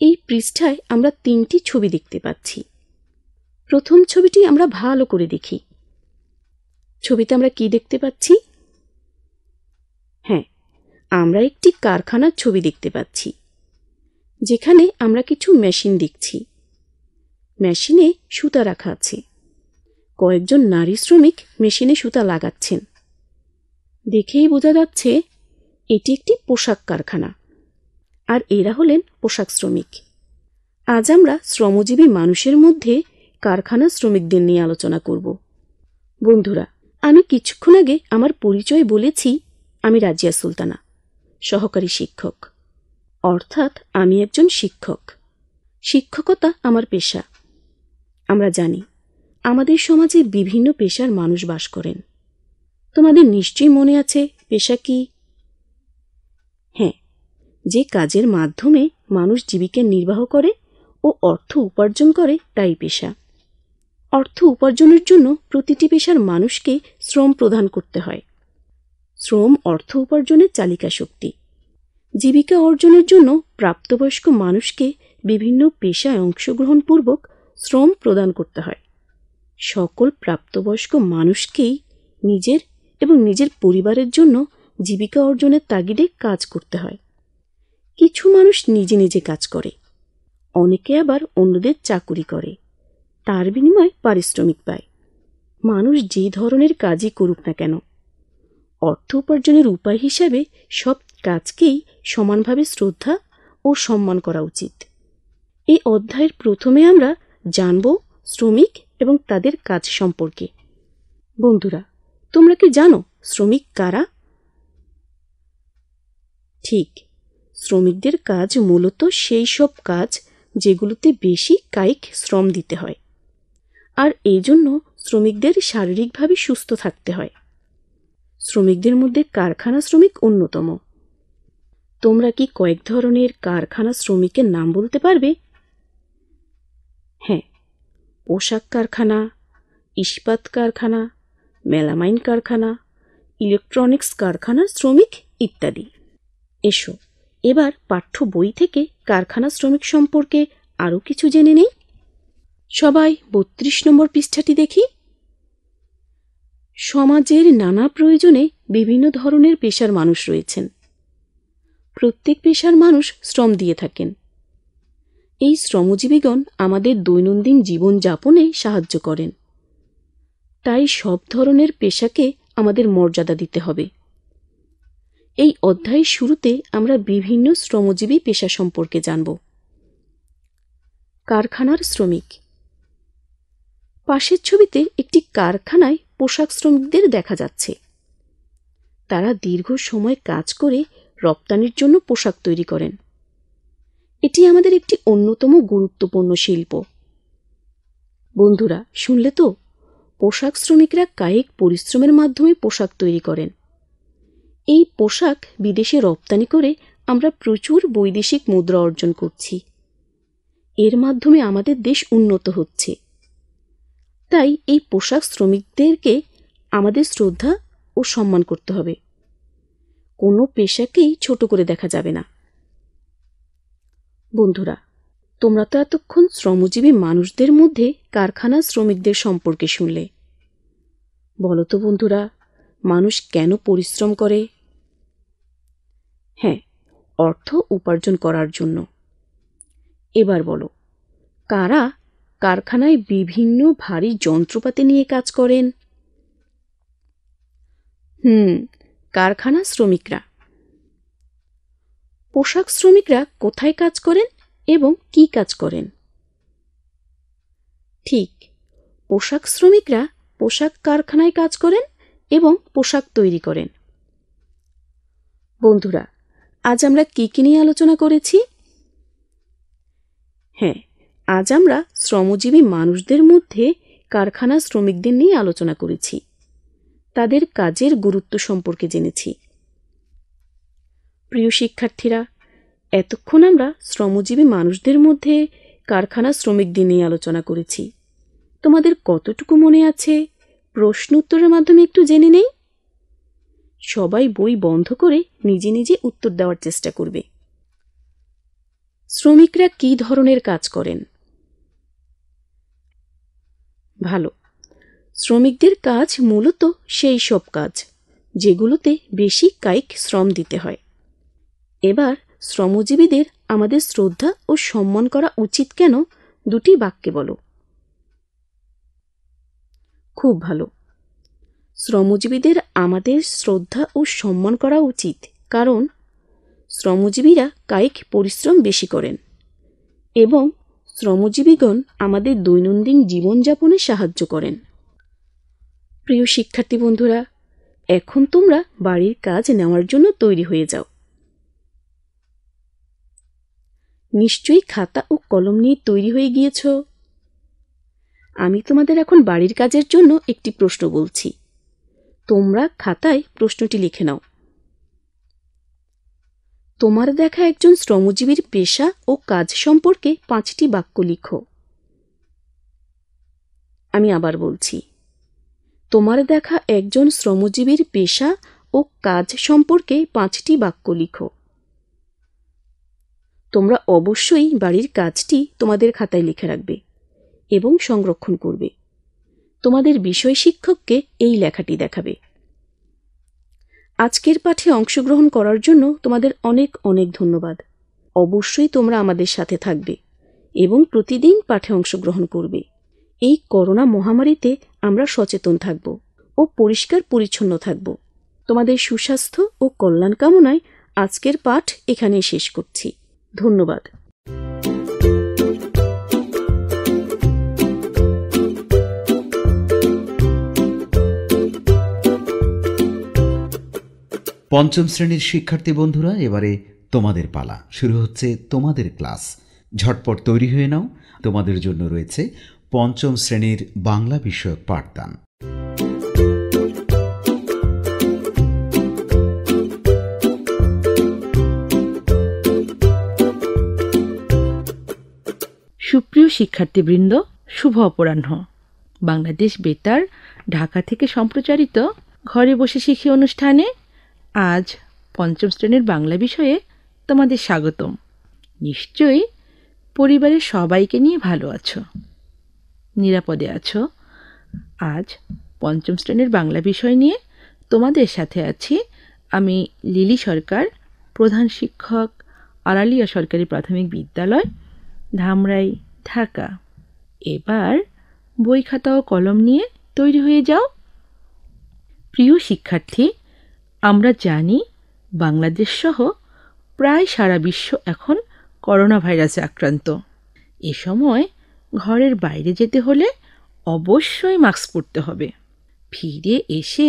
এই পৃষ্ঠায় আমরা তিনটি ছবি দেখতে পাচ্ছি প্রথম ছবিটি আমরা ভালো করে দেখি ছবিতে আমরা কি দেখতে পাচ্ছি হ্যাঁ আমরা একটি কারখানার ছবি দেখতে পাচ্ছি যেখানে আমরা কিছু মেশিন দেখছি মেশিনে সুতা রাখা আছে কয়েকজন নারী শ্রমিক মেশিনে সুতা লাগাচ্ছেন দেখেই বোঝা যাচ্ছে এটি একটি পোশাক কারখানা আর এরা হলেন পোশাক শ্রমিক আজ আমরা শ্রমজীবী মানুষের মধ্যে কারখানা শ্রমিকদের নিয়ে আলোচনা করব বন্ধুরা আমি কিছুক্ষণ আগে আমার পরিচয় বলেছি আমি রাজিয়া সুলতানা সহকারী শিক্ষক অর্থাৎ আমি একজন শিক্ষক শিক্ষকতা আমার পেশা আমরা জানি আমাদের সমাজে বিভিন্ন পেশার মানুষ বাস করেন তোমাদের নিশ্চয়ই মনে আছে পেশা কি হ্যাঁ যে কাজের মাধ্যমে মানুষ জীবিকা নির্বাহ করে ও অর্থ উপার্জন করে তাই পেশা অর্থ উপার্জনের জন্য প্রতিটি পেশার মানুষকে শ্রম প্রদান করতে হয় শ্রম অর্থ উপার্জনের চালিকা শক্তি জীবিকা অর্জনের জন্য প্রাপ্তবয়স্ক মানুষকে বিভিন্ন পেশায় অংশগ্রহণপূর্বক শ্রম প্রদান করতে হয় সকল প্রাপ্তবয়স্ক মানুষকেই নিজের এবং নিজের পরিবারের জন্য জীবিকা অর্জনের তাগিদে কাজ করতে হয় কিছু মানুষ নিজে নিজে কাজ করে অনেকে আবার অন্যদের চাকুরি করে তার বিনিময়ে পারিশ্রমিক পায় মানুষ যে ধরনের কাজই করুক না কেন অর্থ উপার্জনের উপায় হিসাবে সব কাজকেই সমানভাবে শ্রদ্ধা ও সম্মান করা উচিত এই অধ্যায়ের প্রথমে আমরা জানব শ্রমিক এবং তাদের কাজ সম্পর্কে বন্ধুরা তোমরা কি জানো শ্রমিক কারা ঠিক শ্রমিকদের কাজ মূলত সেই সব কাজ যেগুলোতে বেশি কায়িক শ্রম দিতে হয় আর এই জন্য শ্রমিকদের শারীরিকভাবে সুস্থ থাকতে হয় শ্রমিকদের মধ্যে কারখানা শ্রমিক অন্যতম তোমরা কি কয়েক ধরনের কারখানা শ্রমিকের নাম বলতে পারবে হ্যাঁ পোশাক কারখানা ইস্পাত কারখানা মেলামাইন কারখানা ইলেকট্রনিক্স কারখানার শ্রমিক ইত্যাদি এসো এবার পাঠ্য বই থেকে কারখানা শ্রমিক সম্পর্কে আরও কিছু জেনে নেই সবাই বত্রিশ নম্বর পৃষ্ঠাটি দেখি সমাজের নানা প্রয়োজনে বিভিন্ন ধরনের পেশার মানুষ রয়েছেন প্রত্যেক পেশার মানুষ শ্রম দিয়ে থাকেন এই শ্রমজীবীগণ আমাদের দৈনন্দিন জীবনযাপনে সাহায্য করেন তাই সব ধরনের পেশাকে আমাদের মর্যাদা দিতে হবে এই অধ্যায়ের শুরুতে আমরা বিভিন্ন শ্রমজীবী পেশা সম্পর্কে জানব কারখানার শ্রমিক পাশের ছবিতে একটি কারখানায় পোশাক শ্রমিকদের দেখা যাচ্ছে তারা দীর্ঘ সময় কাজ করে রপ্তানির জন্য পোশাক তৈরি করেন এটি আমাদের একটি অন্যতম গুরুত্বপূর্ণ শিল্প বন্ধুরা শুনলে তো পোশাক শ্রমিকরা কায়িক পরিশ্রমের মাধ্যমে পোশাক তৈরি করেন এই পোশাক বিদেশে রপ্তানি করে আমরা প্রচুর বৈদেশিক মুদ্রা অর্জন করছি এর মাধ্যমে আমাদের দেশ উন্নত হচ্ছে তাই এই পোশাক শ্রমিকদেরকে আমাদের শ্রদ্ধা ও সম্মান করতে হবে কোনো পেশাকেই ছোট করে দেখা যাবে না বন্ধুরা তোমরা তো এতক্ষণ শ্রমজীবী মানুষদের মধ্যে কারখানা শ্রমিকদের সম্পর্কে শুনলে বলো তো বন্ধুরা মানুষ কেন পরিশ্রম করে হ্যাঁ অর্থ উপার্জন করার জন্য এবার বলো কারা কারখানায় বিভিন্ন ভারী যন্ত্রপাতি নিয়ে কাজ করেন হুম কারখানা শ্রমিকরা পোশাক শ্রমিকরা কোথায় কাজ করেন এবং কি কাজ করেন ঠিক পোশাক শ্রমিকরা পোশাক কারখানায় কাজ করেন এবং পোশাক তৈরি করেন বন্ধুরা আজ আমরা কী কী নিয়ে আলোচনা করেছি হ্যাঁ আজ আমরা শ্রমজীবী মানুষদের মধ্যে কারখানা শ্রমিকদের নিয়ে আলোচনা করেছি তাদের কাজের গুরুত্ব সম্পর্কে জেনেছি প্রিয় শিক্ষার্থীরা এতক্ষণ আমরা শ্রমজীবী মানুষদের মধ্যে কারখানা শ্রমিকদের নিয়ে আলোচনা করেছি তোমাদের কতটুকু মনে আছে প্রশ্ন উত্তরের মাধ্যমে একটু জেনে নেই সবাই বই বন্ধ করে নিজে নিজে উত্তর দেওয়ার চেষ্টা করবে শ্রমিকরা কী ধরনের কাজ করেন ভালো শ্রমিকদের কাজ মূলত সেই সব কাজ যেগুলোতে বেশি কায়িক শ্রম দিতে হয় এবার শ্রমজীবীদের আমাদের শ্রদ্ধা ও সম্মান করা উচিত কেন দুটি বাক্যে বলো খুব ভালো শ্রমজীবীদের আমাদের শ্রদ্ধা ও সম্মান করা উচিত কারণ শ্রমজীবীরা কায়িক পরিশ্রম বেশি করেন এবং শ্রমজীবীগণ আমাদের দৈনন্দিন জীবনযাপনে সাহায্য করেন প্রিয় শিক্ষার্থী বন্ধুরা এখন তোমরা বাড়ির কাজ নেওয়ার জন্য তৈরি হয়ে যাও নিশ্চয়ই খাতা ও কলম নিয়ে তৈরি হয়ে গিয়েছ আমি তোমাদের এখন বাড়ির কাজের জন্য একটি প্রশ্ন বলছি তোমরা খাতায় প্রশ্নটি লিখে নাও তোমার দেখা একজন শ্রমজীবীর পেশা ও কাজ সম্পর্কে পাঁচটি বাক্য লিখো আমি আবার বলছি তোমার দেখা একজন শ্রমজীবীর পেশা ও কাজ সম্পর্কে পাঁচটি বাক্য লিখো তোমরা অবশ্যই বাড়ির কাজটি তোমাদের খাতায় লিখে রাখবে এবং সংরক্ষণ করবে তোমাদের বিষয় শিক্ষককে এই লেখাটি দেখাবে আজকের পাঠে অংশগ্রহণ করার জন্য তোমাদের অনেক অনেক ধন্যবাদ অবশ্যই তোমরা আমাদের সাথে থাকবে এবং প্রতিদিন পাঠে অংশগ্রহণ করবে এই করোনা মহামারীতে আমরা সচেতন থাকব ও পরিষ্কার পরিচ্ছন্ন থাকব তোমাদের সুস্বাস্থ্য ও কল্যাণ কামনায় আজকের পাঠ এখানেই শেষ করছি ধন্যবাদ পঞ্চম শ্রেণীর শিক্ষার্থী বন্ধুরা এবারে তোমাদের পালা শুরু হচ্ছে তোমাদের ক্লাস ঝটপট তৈরি হয়ে নাও তোমাদের জন্য রয়েছে পঞ্চম শ্রেণীর বাংলা বিষয়ক পাঠদান সুপ্রিয় শিক্ষার্থীবৃন্দ শুভ অপরাহ্ন বাংলাদেশ বেতার ঢাকা থেকে সম্প্রচারিত ঘরে বসে শিখি অনুষ্ঠানে আজ পঞ্চম শ্রেণীর বাংলা বিষয়ে তোমাদের স্বাগতম নিশ্চয়ই পরিবারের সবাইকে নিয়ে ভালো আছো নিরাপদে আছো আজ পঞ্চম শ্রেণীর বাংলা বিষয় নিয়ে তোমাদের সাথে আছি আমি লিলি সরকার প্রধান শিক্ষক আড়ালিয়া সরকারি প্রাথমিক বিদ্যালয় ধামরাই ঢাকা এবার বই খাতা ও কলম নিয়ে তৈরি হয়ে যাও প্রিয় শিক্ষার্থী আমরা জানি বাংলাদেশ সহ প্রায় সারা বিশ্ব এখন করোনা ভাইরাসে আক্রান্ত এ সময় ঘরের বাইরে যেতে হলে অবশ্যই মাস্ক পরতে হবে ফিরে এসে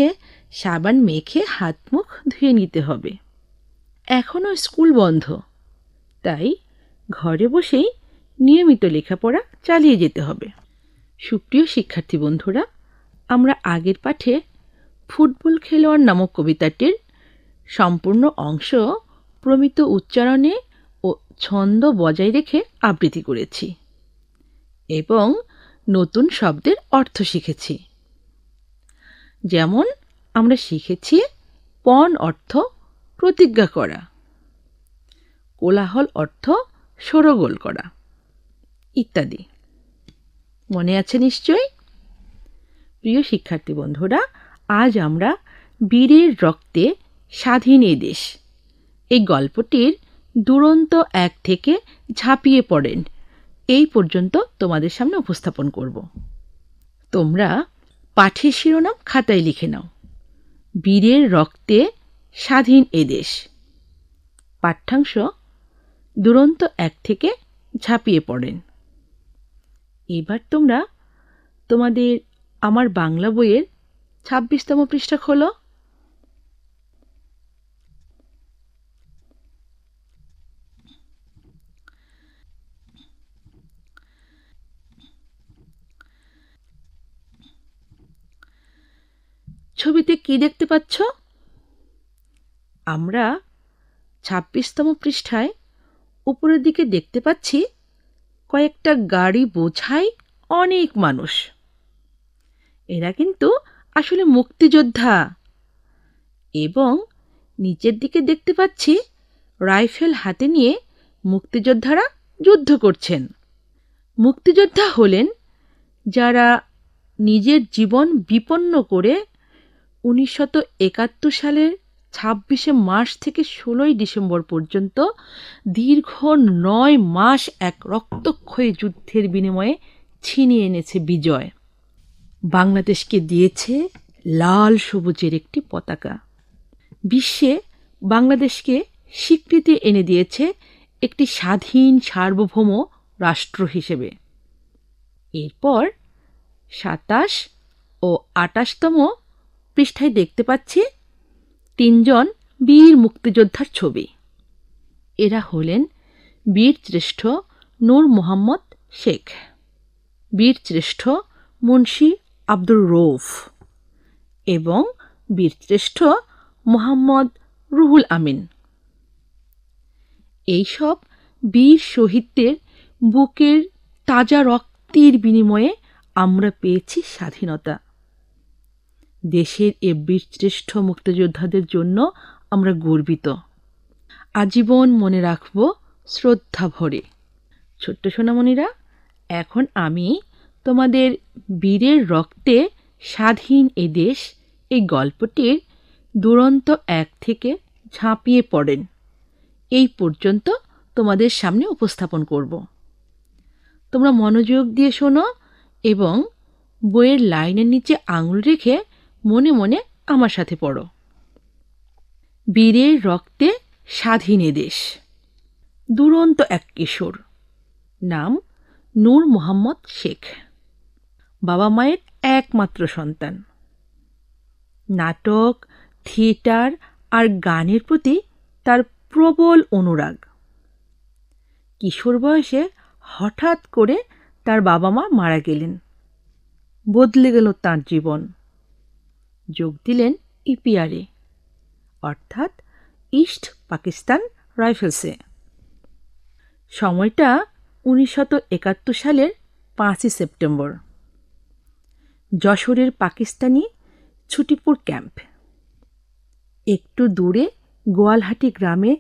সাবান মেখে হাত মুখ ধুয়ে নিতে হবে এখনও স্কুল বন্ধ তাই ঘরে বসেই নিয়মিত লেখাপড়া চালিয়ে যেতে হবে সুপ্রিয় শিক্ষার্থী বন্ধুরা আমরা আগের পাঠে ফুটবল খেলোয়াড় নামক কবিতাটির সম্পূর্ণ অংশ প্রমিত উচ্চারণে ও ছন্দ বজায় রেখে আবৃত্তি করেছি এবং নতুন শব্দের অর্থ শিখেছি যেমন আমরা শিখেছি পণ অর্থ প্রতিজ্ঞা করা কোলাহল অর্থ সরগোল করা ইত্যাদি মনে আছে নিশ্চয় প্রিয় শিক্ষার্থী বন্ধুরা আজ আমরা বীরের রক্তে স্বাধীন দেশ এই গল্পটির দুরন্ত এক থেকে ঝাঁপিয়ে পড়েন এই পর্যন্ত তোমাদের সামনে উপস্থাপন করব তোমরা পাঠের শিরোনাম খাতায় লিখে নাও বীরের রক্তে স্বাধীন এদেশ পাঠ্যাংশ দুরন্ত এক থেকে ঝাঁপিয়ে পড়েন এবার তোমরা তোমাদের আমার বাংলা বইয়ের ছাব্বিশতম পৃষ্ঠা খোলো ছবিতে কি দেখতে পাচ্ছ আমরা ছাব্বিশতম পৃষ্ঠায় উপরের দিকে দেখতে পাচ্ছি কয়েকটা গাড়ি বোঝাই অনেক মানুষ এরা কিন্তু আসলে মুক্তিযোদ্ধা এবং নিচের দিকে দেখতে পাচ্ছি রাইফেল হাতে নিয়ে মুক্তিযোদ্ধারা যুদ্ধ করছেন মুক্তিযোদ্ধা হলেন যারা নিজের জীবন বিপন্ন করে উনিশশো একাত্তর সালের ছাব্বিশে মার্চ থেকে ষোলোই ডিসেম্বর পর্যন্ত দীর্ঘ নয় মাস এক রক্তক্ষয়ী যুদ্ধের বিনিময়ে ছিনিয়ে এনেছে বিজয় বাংলাদেশকে দিয়েছে লাল সবুজের একটি পতাকা বিশ্বে বাংলাদেশকে স্বীকৃতি এনে দিয়েছে একটি স্বাধীন সার্বভৌম রাষ্ট্র হিসেবে এরপর সাতাশ ও আটাশতম পৃষ্ঠায় দেখতে পাচ্ছি তিনজন বীর মুক্তিযোদ্ধার ছবি এরা হলেন বীরশ্রেষ্ঠ নূর মোহাম্মদ শেখ বীরশ্রেষ্ঠ মুন্সী আব্দুর রৌফ এবং বীরশ্রেষ্ঠ মোহাম্মদ রুহুল আমিন এইসব বীর শহীদদের বুকের তাজা রক্তির বিনিময়ে আমরা পেয়েছি স্বাধীনতা দেশের এ বীরশ্রেষ্ঠ মুক্তিযোদ্ধাদের জন্য আমরা গর্বিত আজীবন মনে রাখব শ্রদ্ধা ভরে ছোট্ট সোনামণিরা এখন আমি তোমাদের বীরের রক্তে স্বাধীন এ দেশ এই গল্পটির দুরন্ত এক থেকে ঝাঁপিয়ে পড়েন এই পর্যন্ত তোমাদের সামনে উপস্থাপন করব তোমরা মনোযোগ দিয়ে শোনো এবং বইয়ের লাইনের নিচে আঙুল রেখে মনে মনে আমার সাথে পড়ো বীরের রক্তে স্বাধীন দেশ দুরন্ত এক কিশোর নাম নূর মোহাম্মদ শেখ বাবা মায়ের একমাত্র সন্তান নাটক থিয়েটার আর গানের প্রতি তার প্রবল অনুরাগ কিশোর বয়সে হঠাৎ করে তার বাবা মা মারা গেলেন বদলে গেল তার জীবন যোগ দিলেন ইপিআরে অর্থাৎ ইস্ট পাকিস্তান রাইফেলসে সময়টা উনিশশো সালের পাঁচই সেপ্টেম্বর যশোরের পাকিস্তানি ছুটিপুর ক্যাম্প একটু দূরে গোয়ালহাটি গ্রামে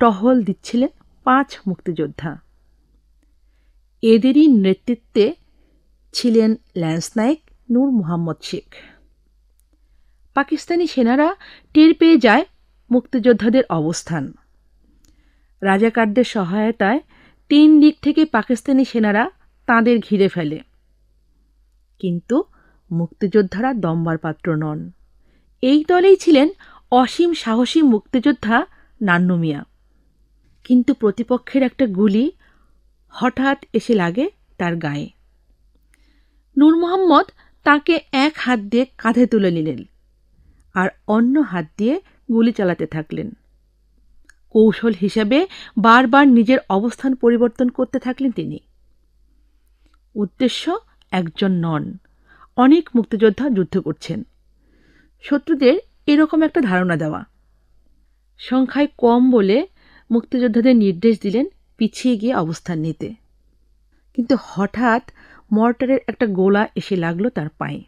টহল দিচ্ছিলেন পাঁচ মুক্তিযোদ্ধা এদেরই নেতৃত্বে ছিলেন ল্যান্স নায়ক নূর মোহাম্মদ শেখ পাকিস্তানি সেনারা টের পেয়ে যায় মুক্তিযোদ্ধাদের অবস্থান রাজাকারদের সহায়তায় তিন দিক থেকে পাকিস্তানি সেনারা তাদের ঘিরে ফেলে কিন্তু মুক্তিযোদ্ধারা দম্বার পাত্র নন এই দলেই ছিলেন অসীম সাহসী মুক্তিযোদ্ধা নান্নু মিয়া কিন্তু প্রতিপক্ষের একটা গুলি হঠাৎ এসে লাগে তার গায়ে নূর মোহাম্মদ তাকে এক হাত দিয়ে কাঁধে তুলে নিলেন আর অন্য হাত দিয়ে গুলি চালাতে থাকলেন কৌশল হিসাবে বারবার নিজের অবস্থান পরিবর্তন করতে থাকলেন তিনি উদ্দেশ্য একজন নন অনেক মুক্তিযোদ্ধা যুদ্ধ করছেন শত্রুদের এরকম একটা ধারণা দেওয়া সংখ্যায় কম বলে মুক্তিযোদ্ধাদের নির্দেশ দিলেন পিছিয়ে গিয়ে অবস্থান নিতে কিন্তু হঠাৎ মর্টারের একটা গোলা এসে লাগলো তার পায়ে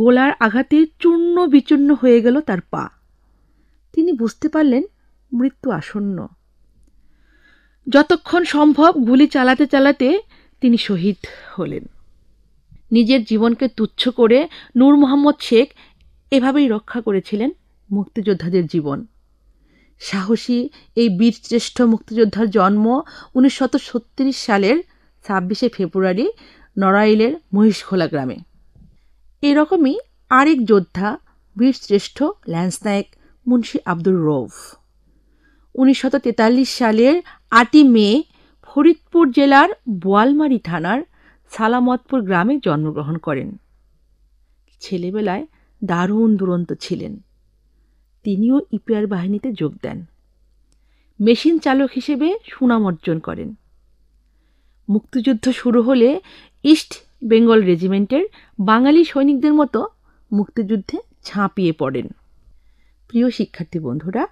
গোলার আঘাতে চূর্ণ বিচূর্ণ হয়ে গেল তার পা তিনি বুঝতে পারলেন মৃত্যু আসন্ন যতক্ষণ সম্ভব গুলি চালাতে চালাতে তিনি শহীদ হলেন নিজের জীবনকে তুচ্ছ করে নূর মোহাম্মদ শেখ এভাবেই রক্ষা করেছিলেন মুক্তিযোদ্ধাদের জীবন সাহসী এই বীরশ্রেষ্ঠ মুক্তিযোদ্ধার জন্ম উনিশশো সালের ছাব্বিশে ফেব্রুয়ারি নড়াইলের মহিষখোলা গ্রামে এরকমই আরেক যোদ্ধা বীরশ্রেষ্ঠ ল্যান্স নায়ক মুন্সি আব্দুর রৌফ উনিশশো সালের আটই মে ফরিদপুর জেলার বোয়ালমারি থানার সালামতপুর গ্রামে জন্মগ্রহণ করেন ছেলেবেলায় দারুণ দুরন্ত ছিলেন তিনিও ইপিআর বাহিনীতে যোগ দেন মেশিন চালক হিসেবে সুনাম অর্জন করেন মুক্তিযুদ্ধ শুরু হলে ইস্ট বেঙ্গল রেজিমেন্টের বাঙালি সৈনিকদের মতো মুক্তিযুদ্ধে ঝাঁপিয়ে পড়েন প্রিয় শিক্ষার্থী বন্ধুরা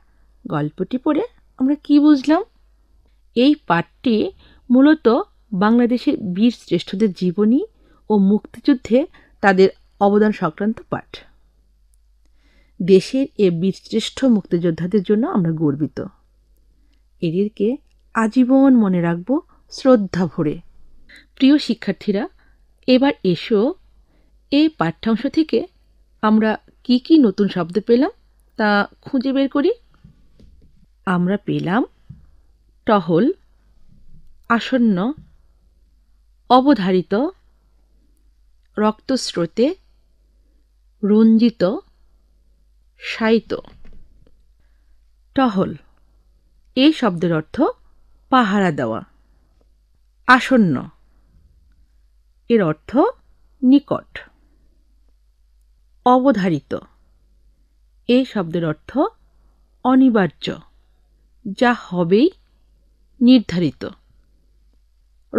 গল্পটি পড়ে আমরা কি বুঝলাম এই পাঠটি মূলত বাংলাদেশের বীর শ্রেষ্ঠদের জীবনী ও মুক্তিযুদ্ধে তাদের অবদান সংক্রান্ত পাঠ দেশের এ বীরশ্রেষ্ঠ মুক্তিযোদ্ধাদের জন্য আমরা গর্বিত এদেরকে আজীবন মনে রাখব শ্রদ্ধা ভরে প্রিয় শিক্ষার্থীরা এবার এসো এই পাঠ্যাংশ থেকে আমরা কি কি নতুন শব্দ পেলাম তা খুঁজে বের করি আমরা পেলাম টহল আসন্ন অবধারিত রক্তস্রোতে রঞ্জিত সাইত টহল এই শব্দের অর্থ পাহারা দেওয়া আসন্ন এর অর্থ নিকট অবধারিত এই শব্দের অর্থ অনিবার্য যা হবেই নির্ধারিত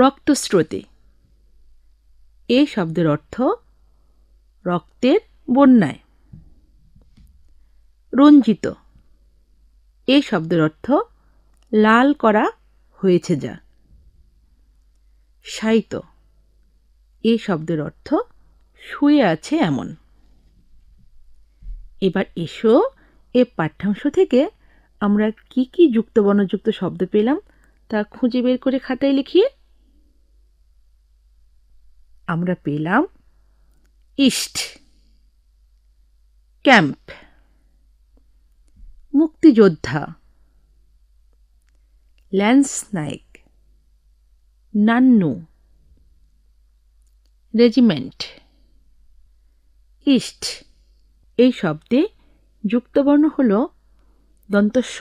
রক্তস্রোতে এই শব্দের অর্থ রক্তের বন্যায় রঞ্জিত এই শব্দের অর্থ লাল করা হয়েছে যা সাইত এই শব্দের অর্থ শুয়ে আছে এমন এবার এসো এ পাঠ্যাংশ থেকে আমরা কি কি যুক্ত বনযুক্ত শব্দ পেলাম তা খুঁজে বের করে খাতায় লিখিয়ে আমরা পেলাম ইস্ট ক্যাম্প মুক্তিযোদ্ধা ল্যান্স নায়ক নান্নু রেজিমেন্ট ইস্ট এই শব্দে যুক্তবর্ণ হল দন্ত স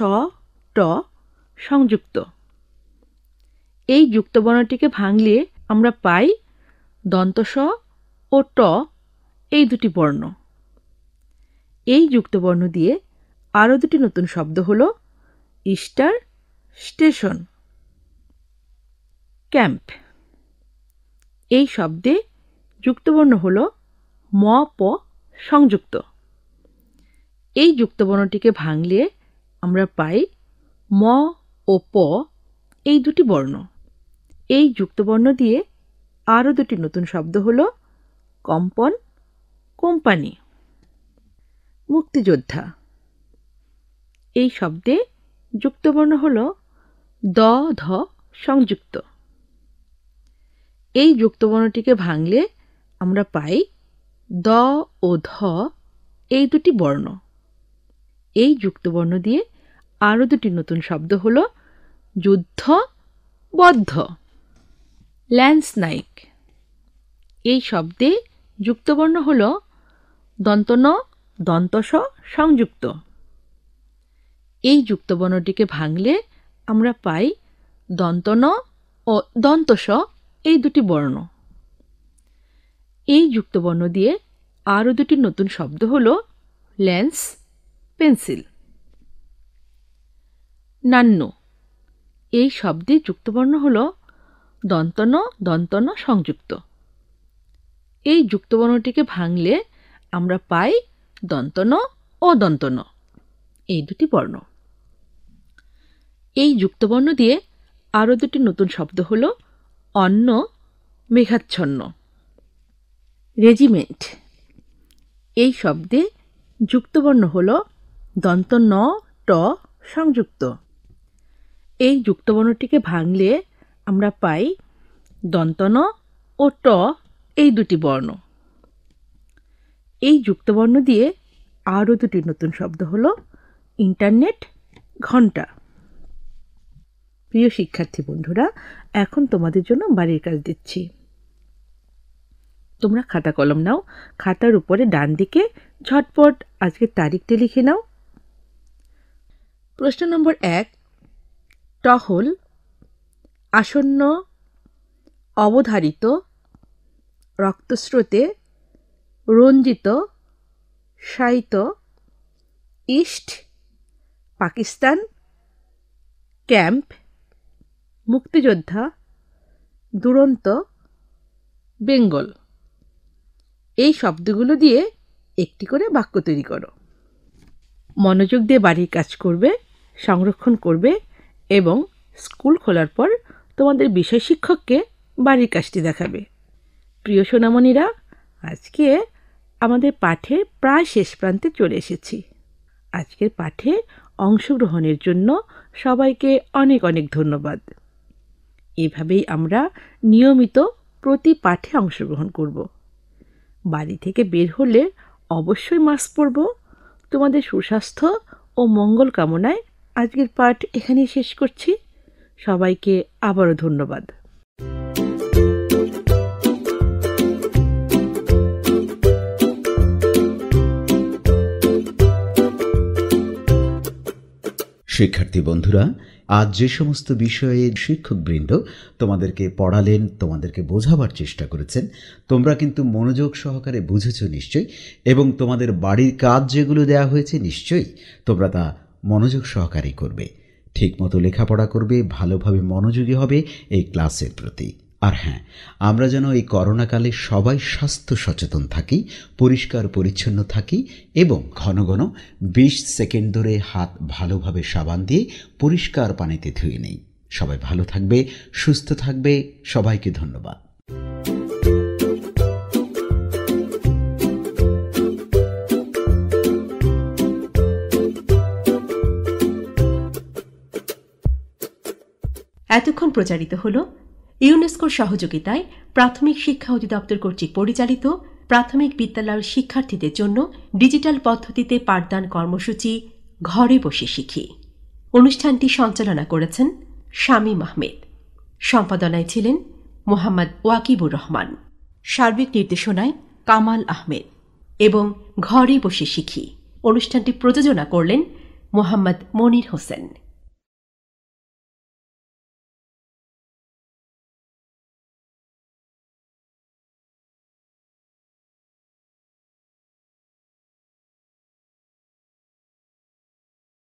ট সংযুক্ত এই যুক্তবর্ণটিকে ভাঙলে আমরা পাই দন্তস ও ট এই দুটি বর্ণ এই যুক্তবর্ণ দিয়ে আরও দুটি নতুন শব্দ হল ইস্টার স্টেশন ক্যাম্প এই শব্দে যুক্তবর্ণ হল ম প সংযুক্ত এই যুক্তবর্ণটিকে ভাঙলে আমরা পাই ম ও প এই দুটি বর্ণ এই যুক্তবর্ণ দিয়ে আরও দুটি নতুন শব্দ হল কম্পন কোম্পানি মুক্তিযোদ্ধা এই শব্দে যুক্তবর্ণ হল দ ধ সংযুক্ত এই যুক্তবর্ণটিকে ভাঙলে আমরা পাই দ ও ধ এই দুটি বর্ণ এই যুক্তবর্ণ দিয়ে আরও দুটি নতুন শব্দ হল যুদ্ধ বদ্ধ ল্যান্স নাইক এই শব্দে যুক্তবর্ণ হল দন্তন দন্তস সংযুক্ত এই যুক্তবর্ণটিকে ভাঙলে আমরা পাই দন্তন ও দন্তস এই দুটি বর্ণ এই যুক্তবর্ণ দিয়ে আরও দুটি নতুন শব্দ হল লেন্স পেন্সিল নান্ন এই শব্দে যুক্তবর্ণ হলো দন্তন দন্তন সংযুক্ত এই যুক্তবর্ণটিকে ভাঙলে আমরা পাই দন্তন ও দন্তন এই দুটি বর্ণ এই যুক্তবর্ণ দিয়ে আরও দুটি নতুন শব্দ হল অন্ন মেঘাচ্ছন্ন রেজিমেন্ট এই শব্দে যুক্তবর্ণ হল দন্ত ন ট সংযুক্ত এই যুক্তবর্ণটিকে ভাঙলে আমরা পাই দন্তন ও ট এই দুটি বর্ণ এই যুক্তবর্ণ দিয়ে আরও দুটি নতুন শব্দ হলো ইন্টারনেট ঘন্টা প্রিয় শিক্ষার্থী বন্ধুরা এখন তোমাদের জন্য বাড়ির কাজ দিচ্ছি তোমরা খাতা কলম নাও খাতার উপরে ডান দিকে ঝটপট আজকের তারিখটি লিখে নাও প্রশ্ন নম্বর এক টহল আসন্ন অবধারিত রক্তস্রোতে রঞ্জিত সাহিত্য ইস্ট পাকিস্তান ক্যাম্প মুক্তিযোদ্ধা দুরন্ত বেঙ্গল এই শব্দগুলো দিয়ে একটি করে বাক্য তৈরি করো মনোযোগ দিয়ে বাড়ির কাজ করবে সংরক্ষণ করবে এবং স্কুল খোলার পর তোমাদের বিষয় শিক্ষককে বাড়ির কাজটি দেখাবে প্রিয় সোনামণিরা আজকে আমাদের পাঠের প্রায় শেষ প্রান্তে চলে এসেছি আজকের পাঠে অংশগ্রহণের জন্য সবাইকে অনেক অনেক ধন্যবাদ এভাবেই আমরা নিয়মিত প্রতি পাঠে অংশগ্রহণ করব বাড়ি থেকে বের হলে অবশ্যই মাস্ক পরব তোমাদের সুস্বাস্থ্য ও মঙ্গল কামনায় আজকের পাঠ এখানেই শেষ করছি সবাইকে আবারও ধন্যবাদ শিক্ষার্থী বন্ধুরা আজ যে সমস্ত বিষয়ে শিক্ষকবৃন্দ তোমাদেরকে পড়ালেন তোমাদেরকে বোঝাবার চেষ্টা করেছেন তোমরা কিন্তু মনোযোগ সহকারে বুঝেছ নিশ্চয়ই এবং তোমাদের বাড়ির কাজ যেগুলো দেয়া হয়েছে নিশ্চয়ই তোমরা তা মনোযোগ সহকারেই করবে ঠিকমতো লেখাপড়া করবে ভালোভাবে মনোযোগী হবে এই ক্লাসের প্রতি আর হ্যাঁ আমরা যেন এই করোনাকালে সবাই স্বাস্থ্য সচেতন থাকি পরিষ্কার পরিচ্ছন্ন থাকি এবং ঘন ঘন বিশ সেকেন্ড ধরে হাত ভালোভাবে সাবান দিয়ে পরিষ্কার পানিতে ধুয়ে নেই সবাই ভালো থাকবে সুস্থ থাকবে সবাইকে ধন্যবাদ এতক্ষণ প্রচারিত হল ইউনেস্কোর সহযোগিতায় প্রাথমিক শিক্ষা অধিদপ্তর কর্তৃক পরিচালিত প্রাথমিক বিদ্যালয়ের শিক্ষার্থীদের জন্য ডিজিটাল পদ্ধতিতে পাঠদান কর্মসূচি ঘরে বসে শিখি অনুষ্ঠানটি সঞ্চালনা করেছেন শামীম আহমেদ সম্পাদনায় ছিলেন মোহাম্মদ ওয়াকিবুর রহমান সার্বিক নির্দেশনায় কামাল আহমেদ এবং ঘরে বসে শিখি অনুষ্ঠানটি প্রযোজনা করলেন মোহাম্মদ মনির হোসেন